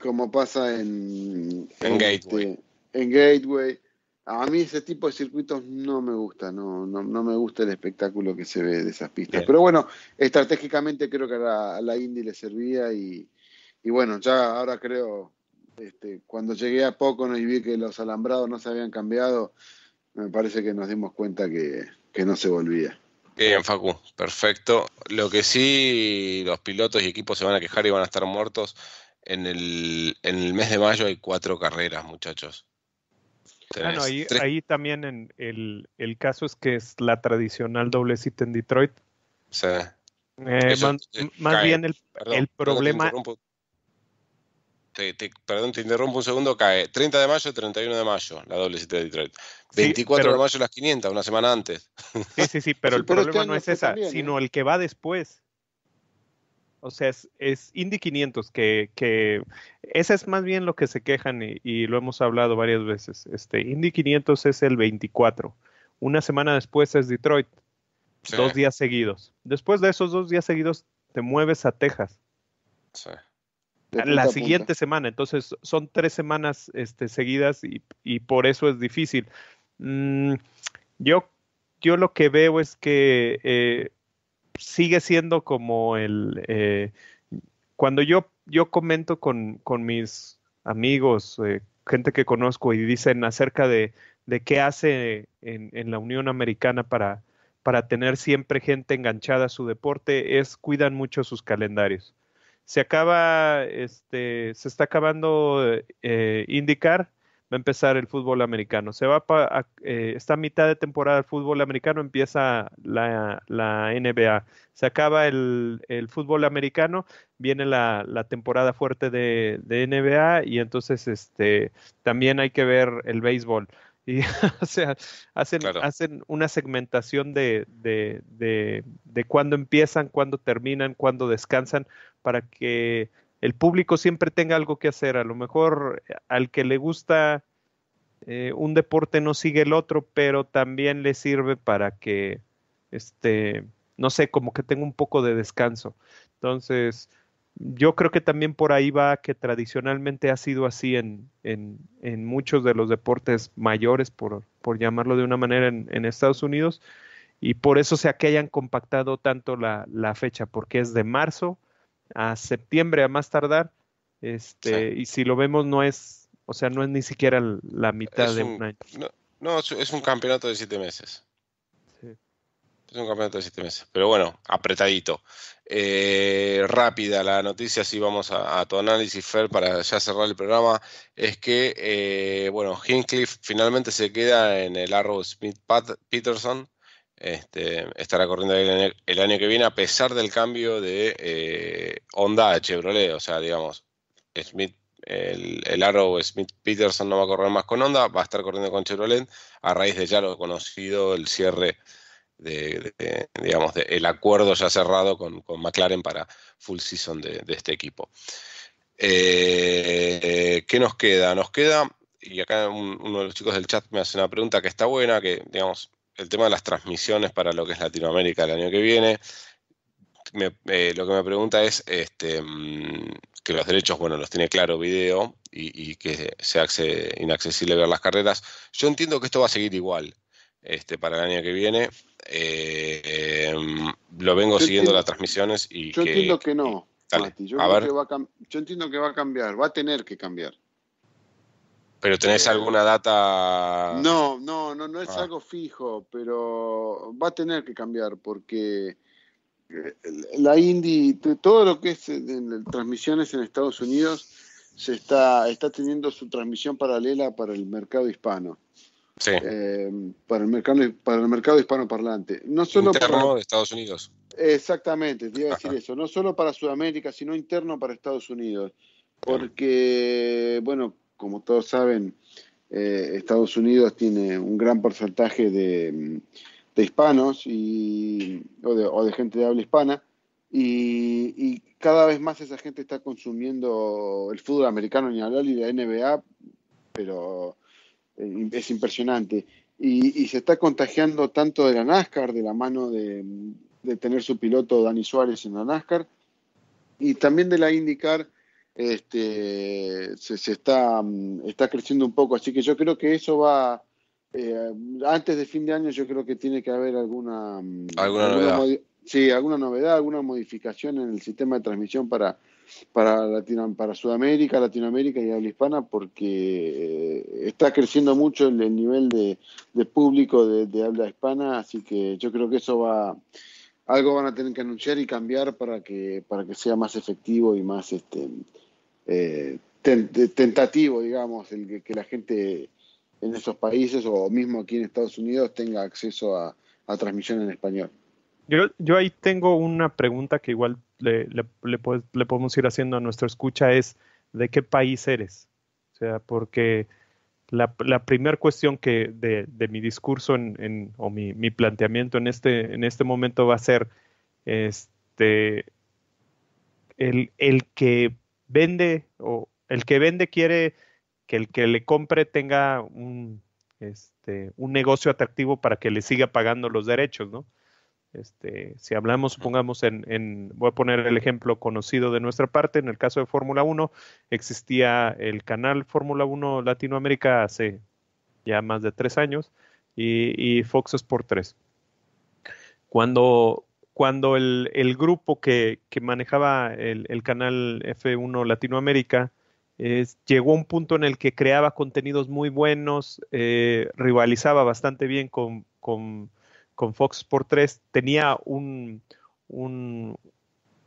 como pasa en, en, este, Gateway. en Gateway. A mí ese tipo de circuitos no me gusta, no, no, no me gusta el espectáculo que se ve de esas pistas. Pero bueno, estratégicamente creo que a la, a la Indy le servía y, y bueno, ya ahora creo este, cuando llegué a poco y vi que los alambrados no se habían cambiado, me parece que nos dimos cuenta que, no se volvía. Bien, Facu, perfecto. Lo que sí, los pilotos y equipos se van a quejar y van a estar muertos. En el, mes de mayo hay cuatro carreras, muchachos. Ah, ahí, también en el, caso es que es la tradicional doble cita en Detroit. Eh, más, bien el, problema perdón, te interrumpo un segundo, cae 30 de mayo, 31 de mayo, la doble cita de Detroit. 24 de mayo las 500, una semana antes. Sí, sí, sí, pero el este problema no es esa, ¿eh? sino el que va después. O sea, es, Indy 500, que, es más bien lo que se quejan y, lo hemos hablado varias veces. Este Indy 500 es el 24. Una semana después es Detroit. Dos días seguidos. Después de esos dos días seguidos, te mueves a Texas. Sí la siguiente semana. Entonces son tres semanas este, seguidas y, por eso es difícil. Mm, yo, yo lo que veo es que eh, sigue siendo como el... Eh, cuando yo, yo comento con, mis amigos, eh, gente que conozco y dicen acerca de, qué hace en, la Unión Americana para, para tener siempre gente enganchada a su deporte, es cuidan mucho sus calendarios se acaba, este, se está acabando eh, eh, indicar, va a empezar el fútbol americano. Se va a, eh, mitad de temporada el fútbol americano, empieza la, NBA. Se acaba el, el fútbol americano, viene la, temporada fuerte de, de, NBA y entonces este, también hay que ver el béisbol. Y, o sea, hacen, hacen una segmentación de, de, de, cuándo empiezan, cuándo terminan, cuándo descansan, para que el público siempre tenga algo que hacer. A lo mejor eh, al que le gusta eh, un deporte no sigue el otro, pero también le sirve para que, este, no sé, como que tenga un poco de descanso. Entonces, yo creo que también por ahí va que tradicionalmente ha sido así en, muchos de los deportes mayores, por, llamarlo de una manera, en, Estados Unidos. Y por eso sea que hayan compactado tanto la, fecha, porque es de marzo a septiembre a más tardar. Este, Y si lo vemos, no es, o sea, no es ni siquiera la mitad de un, año. no, es un campeonato de siete meses. Es un campeonato de siete meses. Pero bueno, apretadito. Eh, rápida la noticia, si vamos a, tu análisis, Fer, para ya cerrar el programa. Es que, eh, bueno, Hincliffe finalmente se queda en el Arrow Smith Peterson. Este, estará corriendo el año, que viene, a pesar del cambio de eh, Honda a Chevrolet. O sea, digamos, Smith el, el, Arrow Smith Peterson no va a correr más con Honda, va a estar corriendo con Chevrolet a raíz de ya lo conocido, el cierre de, digamos, el acuerdo ya cerrado con, McLaren para full season de, este equipo. Eh, ¿Qué nos queda? Nos queda, y acá uno de los chicos del chat me hace una pregunta que está buena, que digamos, el tema de las transmisiones para lo que es Latinoamérica el año que viene. Eh, lo que me pregunta es este, mm, que los derechos, bueno, los tiene claro video y, que sea inaccesible ver las carreras. Yo entiendo que esto va a seguir igual este, para el año que viene. Eh, em, lo vengo siguiendo las transmisiones y. Yo entiendo que no, yo, entiendo que va a cambiar, va a tener que cambiar. ¿Pero tenés eh, alguna data? No, no, no, es ah. algo fijo, pero va a tener que cambiar porque eh, la Indy, todo lo que es transmisiones en Estados Unidos, se está, está teniendo su transmisión paralela para el mercado hispano. Eh, para, el mercado, para el mercado hispanoparlante. No solo para, de Estados Unidos. Exactamente, te iba a decir eso. No solo para Sudamérica, sino interno para Estados Unidos. Porque, bueno, como todos saben, eh, Estados Unidos tiene un gran porcentaje de, hispanos y, o de, gente de habla hispana. Y, cada vez más esa gente está consumiendo el fútbol americano ni hablar y la NBA, pero eh, es impresionante. Y, se está contagiando tanto de la NASCAR, de la mano de, tener su piloto Dani Suárez en la NASCAR, y también de la IndyCar, este, se, está, mm, está, creciendo un poco. Así que yo creo que eso va, eh, antes de fin de año yo creo que tiene que haber alguna... Mm, alguna novedad, alguna modificación en el sistema de transmisión para, para, para Sudamérica, Latinoamérica y habla hispana, porque eh, está creciendo mucho el, nivel de, público de, habla hispana, así que yo creo que eso va, algo van a tener que anunciar y cambiar para que, para que sea más efectivo y más este, eh, tentativo, digamos, el que, la gente en esos países o mismo aquí en Estados Unidos tenga acceso a, a transmisión en español. Yo, yo ahí tengo una pregunta que igual le, podemos ir haciendo a nuestra escucha es de qué país eres. O sea, porque la, la primera cuestión que de, mi discurso en, en, o mi, mi, planteamiento en este, en este momento va a ser este, el, el que vende o el que vende quiere que el que le compre tenga un, este, un negocio atractivo para que le siga pagando los derechos, ¿no? Este, si hablamos, supongamos, en, voy a poner el ejemplo conocido de nuestra parte, en el caso de Fórmula 1, existía el canal Fórmula 1 Latinoamérica hace ya más de tres años y, Fox Sport 3. Cuando, cuando el, grupo que, manejaba el, canal F1 Latinoamérica llegó a un punto en el que creaba contenidos muy buenos, eh, rivalizaba bastante bien con con Fox por 3 tenía un,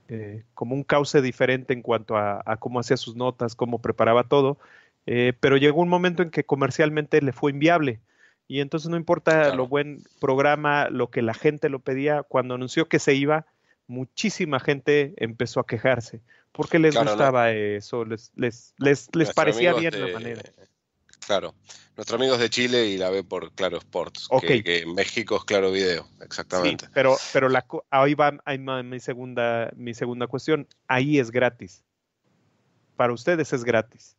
eh, como un cauce diferente en cuanto a, cómo hacía sus notas, cómo preparaba todo, eh, pero llegó un momento en que comercialmente le fue inviable. Y entonces no importa lo buen programa, lo que la gente lo pedía, cuando anunció que se iba, muchísima gente empezó a quejarse, porque les gustaba eso, les, les, les, parecía bien la manera. Claro, nuestro amigo es de Chile y la ve por Claro Sports. Que, México es Claro Video, exactamente. Sí, pero pero la, ahí va, mi, segunda, mi segunda cuestión. Ahí es gratis. Para ustedes es gratis.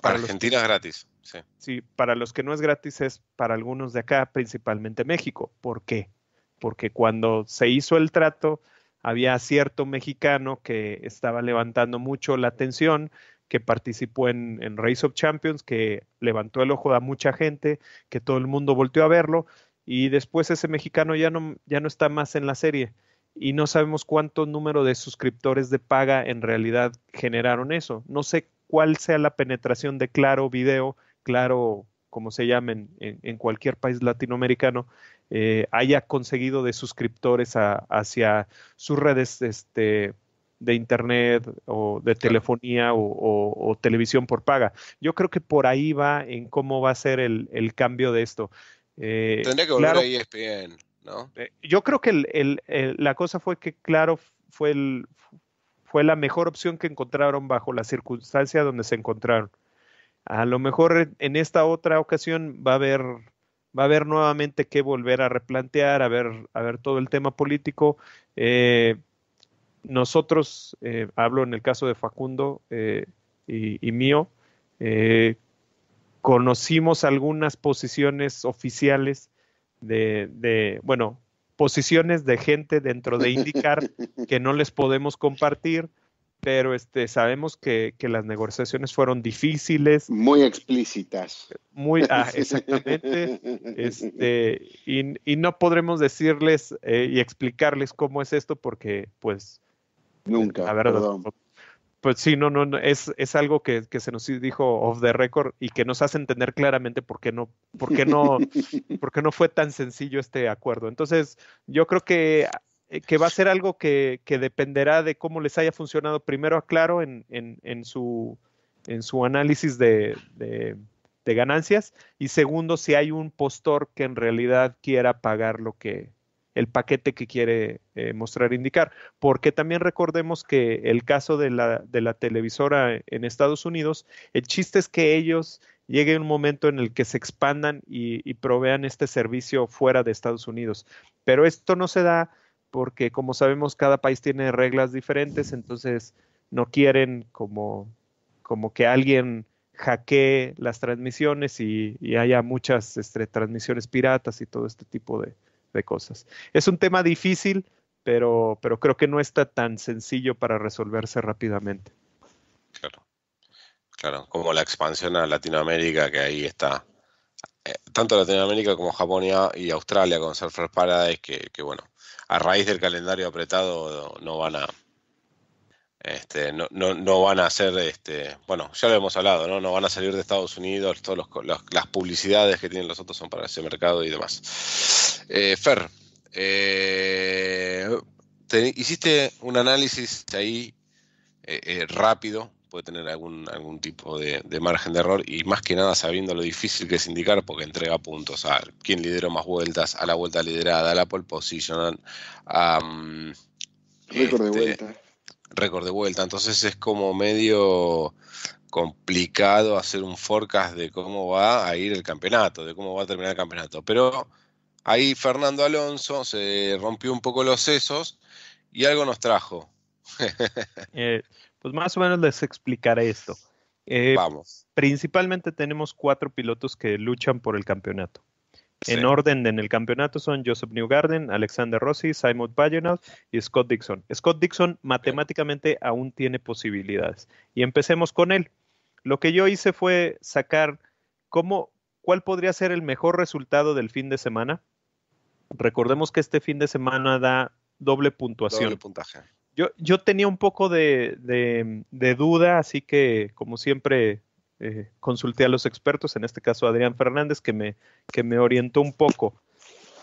Para, Argentina es gratis, sí. Sí, para los que no es gratis es para algunos de acá, principalmente México. ¿Por qué? Porque cuando se hizo el trato, había cierto mexicano que estaba levantando mucho la atención que participó en, Race of Champions, que levantó el ojo a mucha gente, que todo el mundo volteó a verlo, y después ese mexicano ya no, ya no está más en la serie y no sabemos cuánto número de suscriptores de paga en realidad generaron eso. No sé cuál sea la penetración de Claro Video, Claro, como se llamen, en, cualquier país latinoamericano, eh, haya conseguido de suscriptores hacia sus redes este, de internet o de telefonía o, televisión por paga. Yo creo que por ahí va en cómo va a ser el, cambio de esto. Eh, Tendría que volver a ESPN, ¿no? Eh, yo creo que la cosa fue que, claro, fue, la mejor opción que encontraron bajo la circunstancia donde se encontraron. A lo mejor en esta otra ocasión va a haber va a haber nuevamente que volver a replantear, a ver, a ver todo el tema político, eh, nosotros, eh, hablo en el caso de Facundo eh, y, mío, eh, conocimos algunas posiciones oficiales de, bueno, posiciones de gente dentro de indicar que no les podemos compartir, pero este, sabemos que, las negociaciones fueron difíciles. Muy explícitas. Muy, ah, exactamente. este, y, no podremos decirles y explicarles cómo es esto porque pues Nunca. perdón. Pues sí, no, no, no es, es algo que, se nos dijo off the record y que nos hace entender claramente por qué no, por qué no, por qué no fue tan sencillo este acuerdo. Entonces, yo creo que eh, que va a ser algo que, dependerá de cómo les haya funcionado primero aclaro, en, en, su, en su análisis de, ganancias y segundo si hay un postor que en realidad quiera pagar lo que, el paquete que quiere eh, mostrar e indicar. Porque también recordemos que el caso de la, de la televisora en Estados Unidos, el chiste es que ellos llegue un momento en el que se expandan y, provean este servicio fuera de Estados Unidos. Pero esto no se da porque, como sabemos, cada país tiene reglas diferentes, entonces no quieren como, como que alguien hackee las transmisiones y, haya muchas este, transmisiones piratas y todo este tipo de, cosas. Es un tema difícil, pero, pero creo que no está tan sencillo para resolverse rápidamente. Claro. Claro, como la expansión a Latinoamérica, que ahí está. Eh, tanto Latinoamérica como Japón y, Australia con Surfer Paradise, que, que bueno, a raíz del calendario apretado no van a, este, no, no, no, van a ser, este, bueno, ya lo hemos hablado, ¿no? No van a salir de Estados Unidos, todas las publicidades que tienen los otros son para ese mercado y demás. Eh, Fer, eh, hiciste un análisis ahí eh, rápido, puede tener algún, algún tipo de, margen de error y más que nada sabiendo lo difícil que es indicar porque entrega puntos a quién lideró más vueltas, a la vuelta liderada, a la pole position, a... Mm, récord de este, vuelta récord de vuelta. Entonces es como medio complicado hacer un forecast de cómo va a ir el campeonato, de cómo va a terminar el campeonato. Pero ahí Fernando Alonso se rompió un poco los sesos y algo nos trajo. Eh, pues más o menos les explicaré esto. Eh, Vamos. Principalmente tenemos cuatro pilotos que luchan por el campeonato. En orden en el campeonato son Joseph Newgarden, Alexander Rossi, Simon Pagenaud y Scott Dixon. Scott Dixon matemáticamente aún tiene posibilidades. Y empecemos con él. Lo que yo hice fue sacar cómo, cuál podría ser el mejor resultado del fin de semana. Recordemos que este fin de semana da doble puntuación. Yo, tenía un poco de duda, así que como siempre eh, consulté a los expertos, en este caso Adrián Fernández, que me, que me orientó un poco,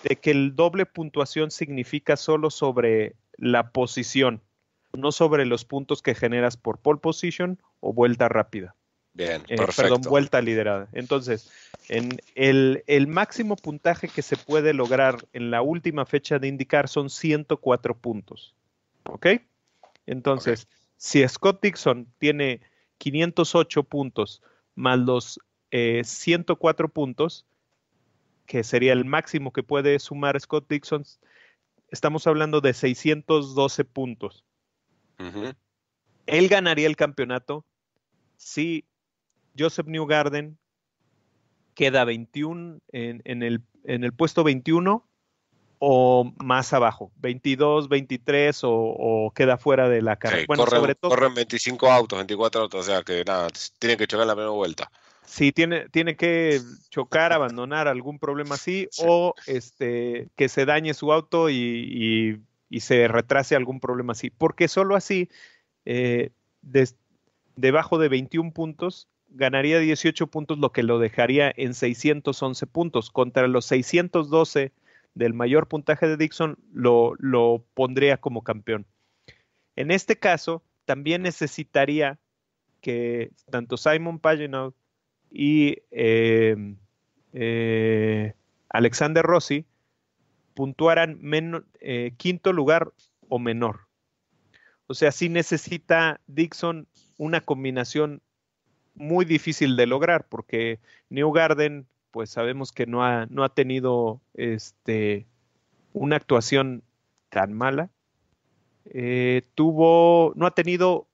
de que el doble puntuación significa solo sobre la posición, no sobre los puntos que generas por pole position o vuelta rápida. Bien, eh, perfecto. Perdón, vuelta liderada. Entonces, en el, máximo puntaje que se puede lograr en la última fecha de indicar son 104 puntos. ¿Ok? Entonces, si Scott Dixon tiene 508 puntos más los 104 eh, puntos, que sería el máximo que puede sumar Scott Dixon, estamos hablando de 612 puntos. Él ganaría el campeonato si Joseph Newgarden queda 21 el, en el puesto 21 o más abajo, 22, 23 o, queda fuera de la carrera. bueno, corren, sobre todo, corren 25 autos, 24 autos, o sea que nada, tiene que chocar la primera vuelta. Sí, tiene, tiene que chocar, abandonar algún problema así o este, que se dañe su auto y, y, se retrase algún problema así, porque solo así, eh, debajo de 21 puntos, ganaría 18 puntos, lo que lo dejaría en 611 puntos contra los 612 del mayor puntaje de Dixon lo, pondría como campeón. En este caso, también necesitaría que tanto Simon Paginot y em, eh, Alexander Rossi puntuaran eh, quinto lugar o menor. O sea, sí necesita Dixon una combinación muy difícil de lograr porque New Garden pues sabemos que no ha, tenido este, una actuación tan mala. Eh, tuvo, no ha tenido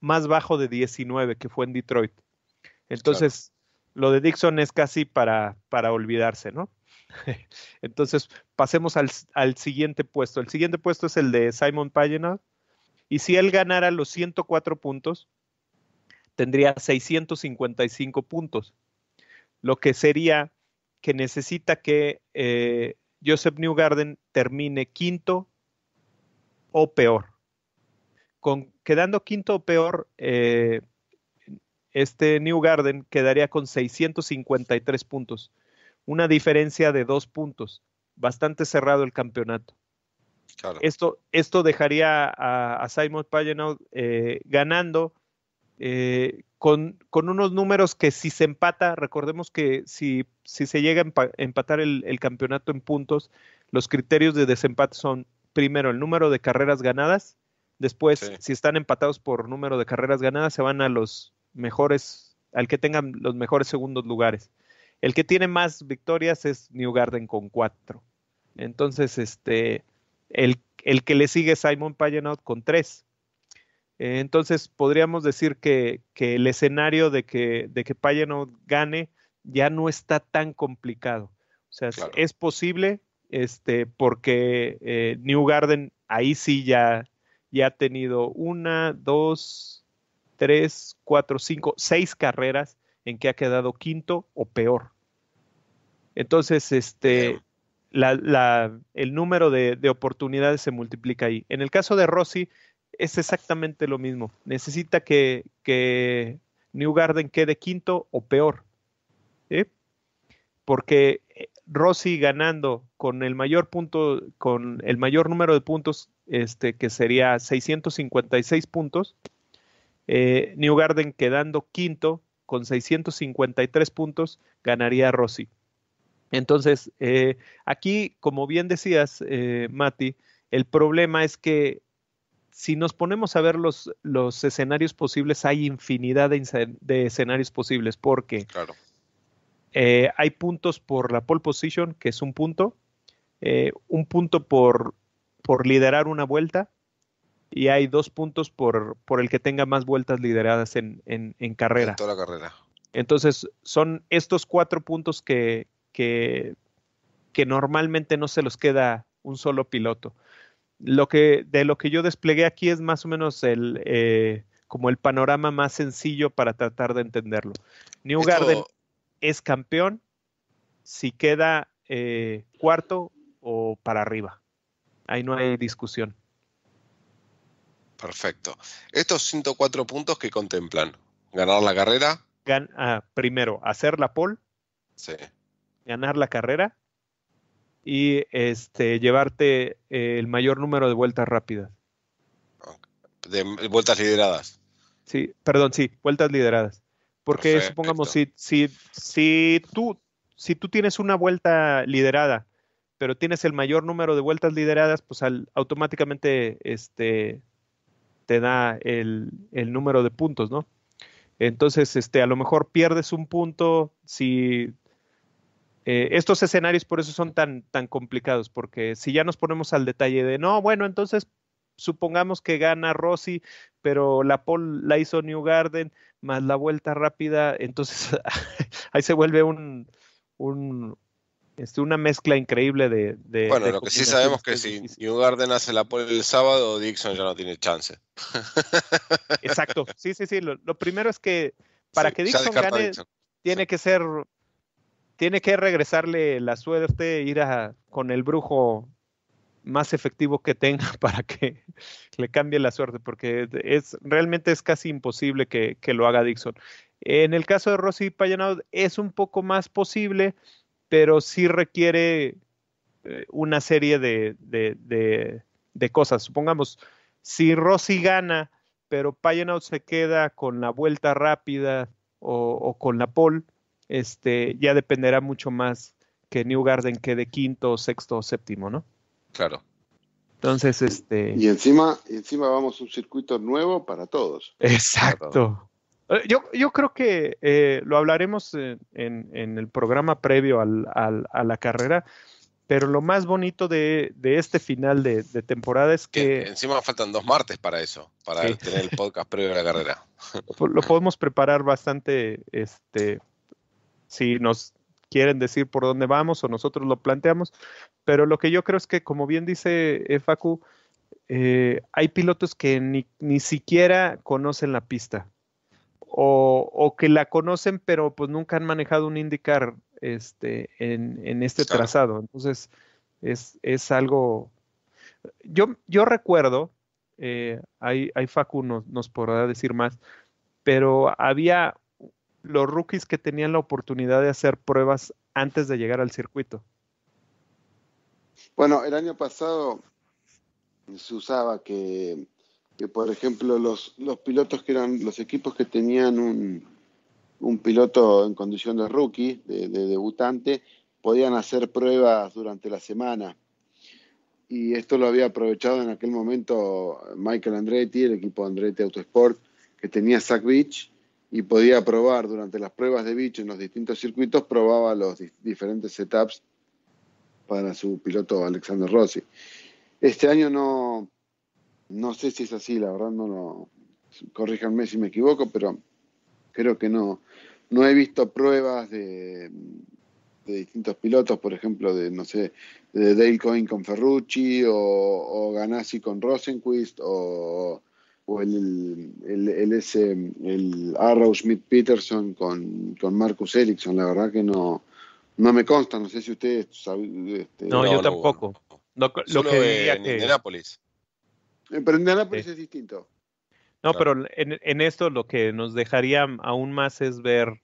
más bajo de 19, que fue en Detroit. Entonces, lo de Dixon es casi para, para olvidarse, ¿no? Entonces, pasemos al, siguiente puesto. El siguiente puesto es el de Simon Pagenaud. Y si él ganara los 104 puntos, tendría 655 puntos lo que sería que necesita que eh, Joseph Newgarden termine quinto o peor. Con, quedando quinto o peor, eh, este Newgarden quedaría con 653 puntos, una diferencia de dos puntos, bastante cerrado el campeonato. Esto, esto, dejaría a, Simon Pagenaud eh, ganando con, unos números que si se empata, recordemos que si, se llega a empatar el, campeonato en puntos, los criterios de desempate son primero el número de carreras ganadas, después si están empatados por número de carreras ganadas se van a los mejores, al que tengan los mejores segundos lugares. El que tiene más victorias es New Garden con cuatro. Entonces, este, el, que le sigue Simon Payenot con tres. Eh, entonces podríamos decir que, el escenario de que, de que Payano gane ya no está tan complicado. O sea, es posible este, porque eh, New Garden ahí sí ya, ya ha tenido una, dos, tres, cuatro, cinco, seis carreras en que ha quedado quinto o peor. Entonces, este, la, el número de, de, oportunidades se multiplica ahí. En el caso de Rossi, es exactamente lo mismo. Necesita que, que New Garden quede quinto o peor. Porque eh, Rossi ganando con el mayor punto, con el mayor número de puntos, este, que sería 656 puntos, eh, New Garden quedando quinto con 653 puntos, ganaría Rossi. Entonces, eh, aquí, como bien decías, Mati, el problema es que si nos ponemos a ver los, escenarios posibles, hay infinidad de, escenarios posibles, porque eh, hay puntos por la pole position, que es un punto, eh, un punto por, por liderar una vuelta, y hay dos puntos por, por el que tenga más vueltas lideradas en, en, carrera. toda la carrera. Entonces, son estos cuatro puntos que, que, que normalmente no se los queda un solo piloto lo que, de lo que yo desplegué aquí es más o menos el, eh, como el panorama más sencillo para tratar de entenderlo. New Garden es campeón si queda eh, cuarto o para arriba. Ahí no hay discusión. Perfecto. Estos 104 puntos que contemplan, ganar la carrera. Ah, primero, hacer la pole. Sí. Ganar la carrera y este, llevarte eh, el mayor número de vueltas rápidas. De, vueltas lideradas. Sí, perdón, sí, vueltas lideradas. Porque supongamos, si, si, tú, si tú tienes una vuelta liderada, pero tienes el mayor número de vueltas lideradas, pues automáticamente este, te da el, número de puntos, ¿no? Entonces, este, a lo mejor pierdes un punto si eh, estos escenarios por eso son tan, tan complicados, porque si ya nos ponemos al detalle de, no, bueno, entonces supongamos que gana Rossi, pero la Paul la hizo New Garden, más la vuelta rápida, entonces ahí se vuelve un, este, una mezcla increíble de... bueno, lo que sí sabemos que, que si New Garden hace la pole el sábado, Dixon ya no tiene chance. Exacto, sí, sí, sí, lo, primero es que para que Dixon gane, tiene que ser tiene que regresarle la suerte, ir con el brujo más efectivo que tenga para que le cambie la suerte, porque es realmente es casi imposible que, lo haga Dixon. En el caso de Rossi Payanaud es un poco más posible, pero sí requiere eh, una serie de, cosas. Supongamos, si Rossi gana, pero Payanaud se queda con la vuelta rápida o, o con la pole, este, ya dependerá mucho más que New Garden que de quinto, sexto o séptimo, ¿no? Claro. Entonces, este. Y encima, encima vamos a un circuito nuevo para todos. Exacto. Eh, yo, yo, creo que eh, lo hablaremos en, el programa previo al, a la carrera, pero lo más bonito de, este final de, temporada es que... encima faltan dos martes para eso, para tener el podcast previo a la carrera. Lo podemos preparar bastante este, si nos quieren decir por dónde vamos o nosotros lo planteamos, pero lo que yo creo es que, como bien dice eh, Facu, eh, hay pilotos que ni, siquiera conocen la pista o, que la conocen, pero pues nunca han manejado un indicar este, en, este trazado. Entonces, es, es algo... Yo, yo recuerdo, hay, eh, hay Facu nos, nos podrá decir más, pero había los rookies que tenían la oportunidad de hacer pruebas antes de llegar al circuito. Bueno, el año pasado se usaba que, por ejemplo, los, pilotos que eran los equipos que tenían un, un piloto en condición de rookie, de, debutante, podían hacer pruebas durante la semana. Y esto lo había aprovechado en aquel momento Michael Andretti, el equipo Andretti Autosport, que tenía Zach Beach, y podía probar durante las pruebas de bicho en los distintos circuitos, probaba los diferentes setups para su piloto Alexander Rossi. Este año no, no sé si es así, la verdad no lo, corríjanme si me equivoco, pero creo que no. No he visto pruebas de, de distintos pilotos, por ejemplo, de, no sé, de Dale Coyne con Ferrucci o, o Ganassi con Rosenquist o, o el, el, ese, el Arrow Smith Peterson con, Marcus Erickson, la verdad que no, no me consta, no sé si ustedes saben. Este, no, yo tampoco. lo que en que... Eh, pero es distinto. No, pero en, esto lo que nos dejaría aún más es ver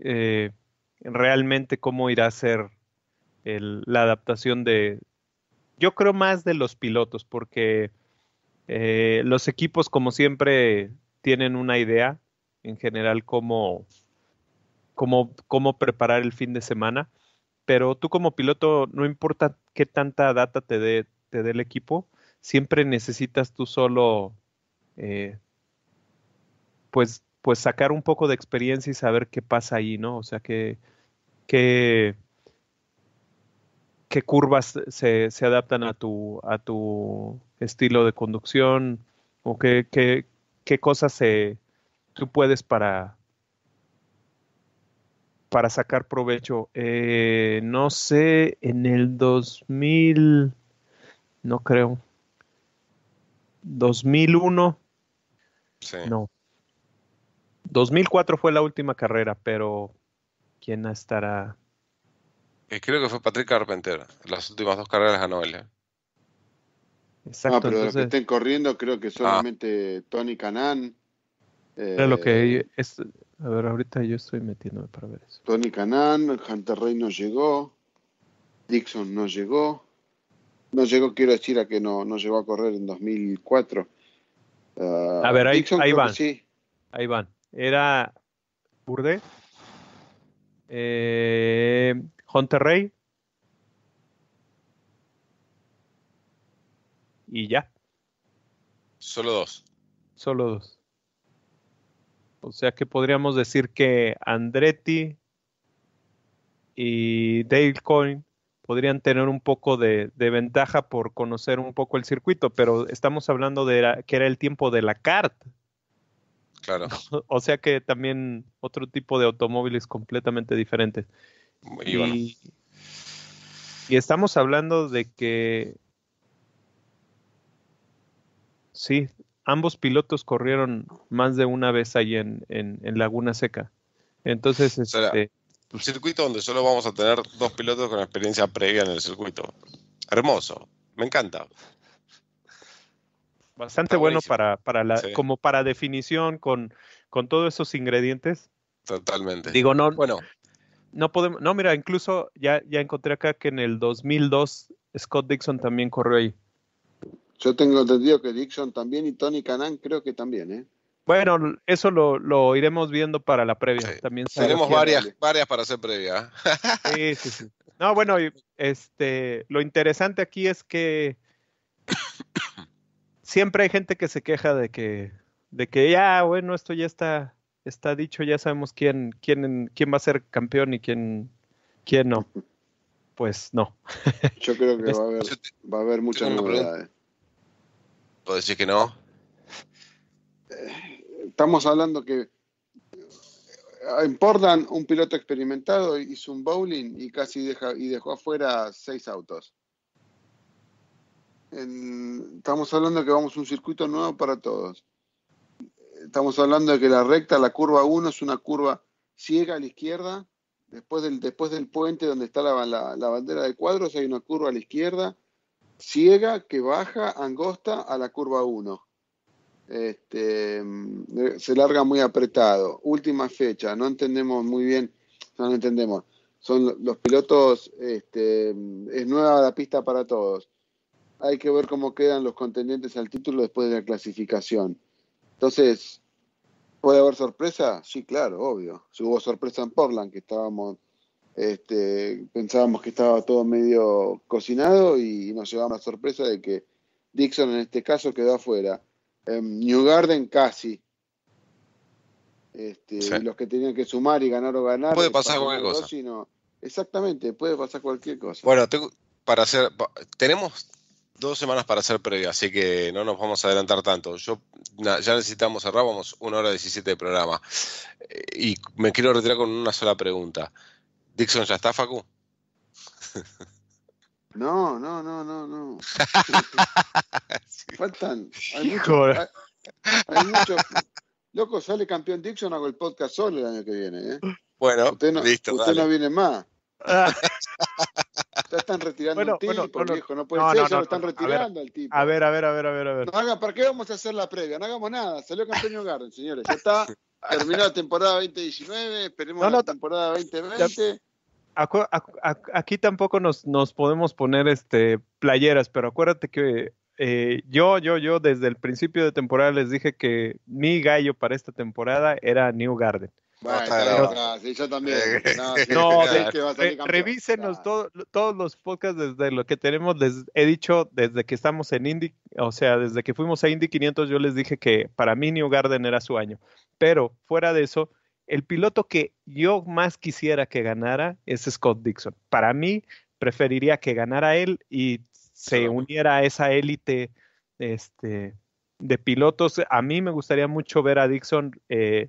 eh, realmente cómo irá a ser la adaptación de, yo creo más de los pilotos, porque eh, los equipos, como siempre, tienen una idea en general cómo, cómo, cómo preparar el fin de semana, pero tú como piloto, no importa qué tanta data te dé, te dé el equipo, siempre necesitas tú solo, eh, pues, pues sacar un poco de experiencia y saber qué pasa ahí, ¿no? O sea, que qué curvas se, adaptan a tu, a tu estilo de conducción o qué, qué, cosas se, tú puedes para, para sacar provecho. Eh, no sé, en el 2000, no creo, 2001, no. 2004 fue la última carrera, pero ¿quién estará? Eh, creo que fue Patrick Carpenter. Las últimas dos carreras ganó él. Exacto. Ah, pero los que estén corriendo, creo que ah. solamente Tony Canan. que eh, a ver, ahorita yo estoy metiéndome para ver eso. Tony Canan, Hunter Rey no llegó, Dixon no llegó, no llegó, quiero decir, a que no, no llegó a correr en 2004. Ah, a ver, ahí, van. Ahí van. Era Burde, eh, Monterrey. Y ya. Solo dos. Solo dos. O sea que podríamos decir que Andretti y Dale Coyne podrían tener un poco de, ventaja por conocer un poco el circuito, pero estamos hablando de que era el tiempo de la CART. Claro. O sea que también otro tipo de automóviles completamente diferentes. Y, estamos hablando de que sí, ambos pilotos corrieron más de una vez ahí en, Laguna Seca. Entonces, este, un circuito donde solo vamos a tener dos pilotos con experiencia previa en el circuito. Hermoso, me encanta. Bastante bueno para, la, como para definición con, con todos esos ingredientes. Totalmente. Digo, no, bueno no podemos, no, mira, incluso ya, ya encontré acá que en el 2002 Scott Dixon también corrió ahí. Yo tengo entendido que Dixon también y Tony Canan creo que también, ¿eh? Bueno, eso lo, iremos viendo para la previa. También Tenemos varias, varias para hacer previa. ¿eh? Sí, sí, sí. No, bueno, este, lo interesante aquí es que siempre hay gente que se queja de que, de que ya, bueno, esto ya está está dicho, ya sabemos quién, quién, quién va a ser campeón y quién, quién no. Pues no. Yo creo que va a haber, va a muchas novedades. Eh. ¿Puedo decir que no? Eh, estamos hablando que en eh, Portland un piloto experimentado hizo un bowling y casi deja, y dejó afuera seis autos. estamos hablando que vamos a un circuito nuevo para todos estamos hablando de que la recta, la curva 1 es una curva ciega a la izquierda, después del, después del puente donde está la, bandera de cuadros hay una curva a la izquierda, ciega, que baja, angosta a la curva 1. Este, mm, se larga muy apretado. Última fecha, no entendemos muy bien, no entendemos. Son los pilotos, este, mm, es nueva la pista para todos. Hay que ver cómo quedan los contendientes al título después de la clasificación. Entonces, ¿puede haber sorpresa? Sí, claro, obvio. hubo sorpresa en Portland, que estábamos, este, pensábamos que estaba todo medio cocinado y nos llevaba la sorpresa de que Dixon en este caso quedó afuera. En New Garden casi. Este, los que tenían que sumar y ganar o ganar. Puede pasar cualquier cosa. Sino, exactamente, puede pasar cualquier cosa. Bueno, para hacer, tenemos dos semanas para hacer previa, así que no nos vamos a adelantar tanto. Yo ya necesitamos cerrar, vamos una hora 17 de programa. Eh, y me quiero retirar con una sola pregunta. Dixon, ¿ya está, Facu? No, no, no, no, no. Faltan. Hay mucho, Loco, sale campeón Dixon, hago el podcast solo el año que viene. ¿eh? Bueno, usted no viene más. ya están retirando bueno, al tipo, bueno, viejo. No puede ser, ya lo están retirando al tipo. A ver, a ver, a ver, a ver. A ver. Haga, ¿Para qué vamos a hacer la previa? No hagamos nada. Salió Antonio Garden, señores. Ya está. Terminó la temporada 2019. Esperemos la temporada 2020. aquí tampoco nos, nos podemos poner este playeras, pero acuérdate que eh, yo, yo, yo, desde el principio de temporada les dije que mi gallo para esta temporada era New Garden. Bueno, gracias. Yo también. Eh, no, revísenos ah. todos los podcasts desde lo que tenemos. Les he dicho desde que estamos en Indy, o sea, desde que fuimos a Indy 500, yo les dije que para mí New Garden era su año. Pero fuera de eso, el piloto que yo más quisiera que ganara es Scott Dixon. Para mí, preferiría que ganara él y se uniera a esa élite este, de pilotos. A mí me gustaría mucho ver a Dixon. Eh,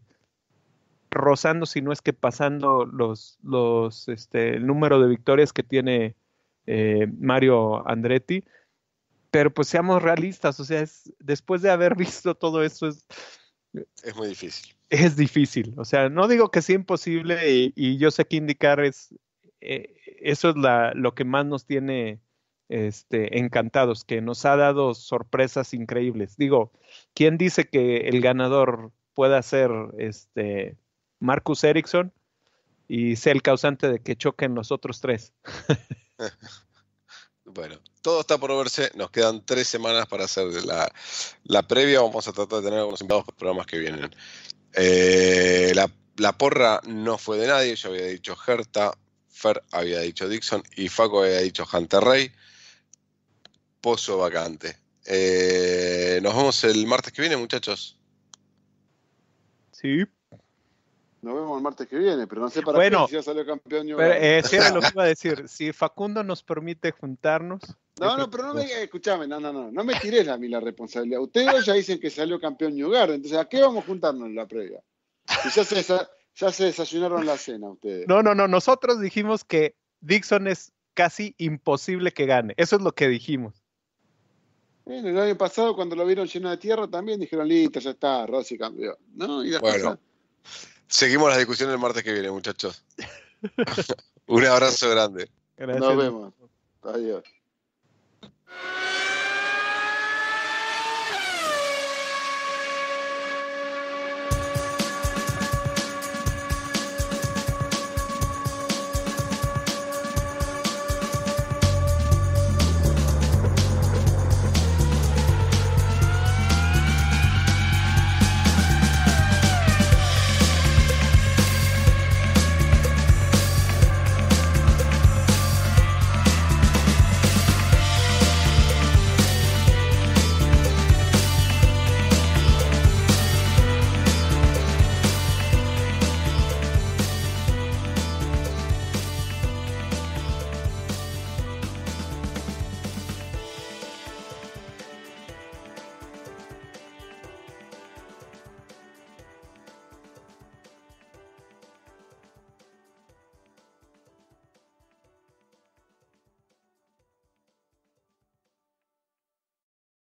rozando, si no es que pasando los, los, este, el número de victorias que tiene eh, Mario Andretti. Pero pues seamos realistas, o sea, es, después de haber visto todo eso es... Es muy difícil. Es difícil, o sea, no digo que sea imposible y, yo sé que indicar es... Eh, eso es lo que más nos tiene este, encantados, que nos ha dado sorpresas increíbles. Digo, ¿quién dice que el ganador pueda ser este Marcus Ericsson y sea el causante de que choquen los otros tres. bueno, todo está por verse. Nos quedan tres semanas para hacer la, previa. Vamos a tratar de tener algunos invitados para programas que vienen. Eh, la, porra no fue de nadie. Yo había dicho Gerta, Fer había dicho Dixon y Faco había dicho Hunter Rey. Pozo vacante. Eh, nos vemos el martes que viene, muchachos. Sí. Nos vemos el martes que viene, pero no sé para qué si ya salió campeón. y pero, era lo que iba a decir. Si Facundo nos permite juntarnos. No, no, pero no me escúchame, no, no, no, no me tires a mí la responsabilidad. Ustedes ya dicen que salió campeón Yugar. entonces ¿a qué vamos a juntarnos en la previa? ya se, desayunaron la cena ustedes. No, no, no, nosotros dijimos que Dixon es casi imposible que gane. Eso es lo que dijimos. En el año pasado cuando lo vieron lleno de tierra también dijeron, listo, ya está, Rossi cambió. ¿No? Y bueno. Seguimos la discusión el martes que viene, muchachos. Un abrazo grande. Nos vemos. Adiós.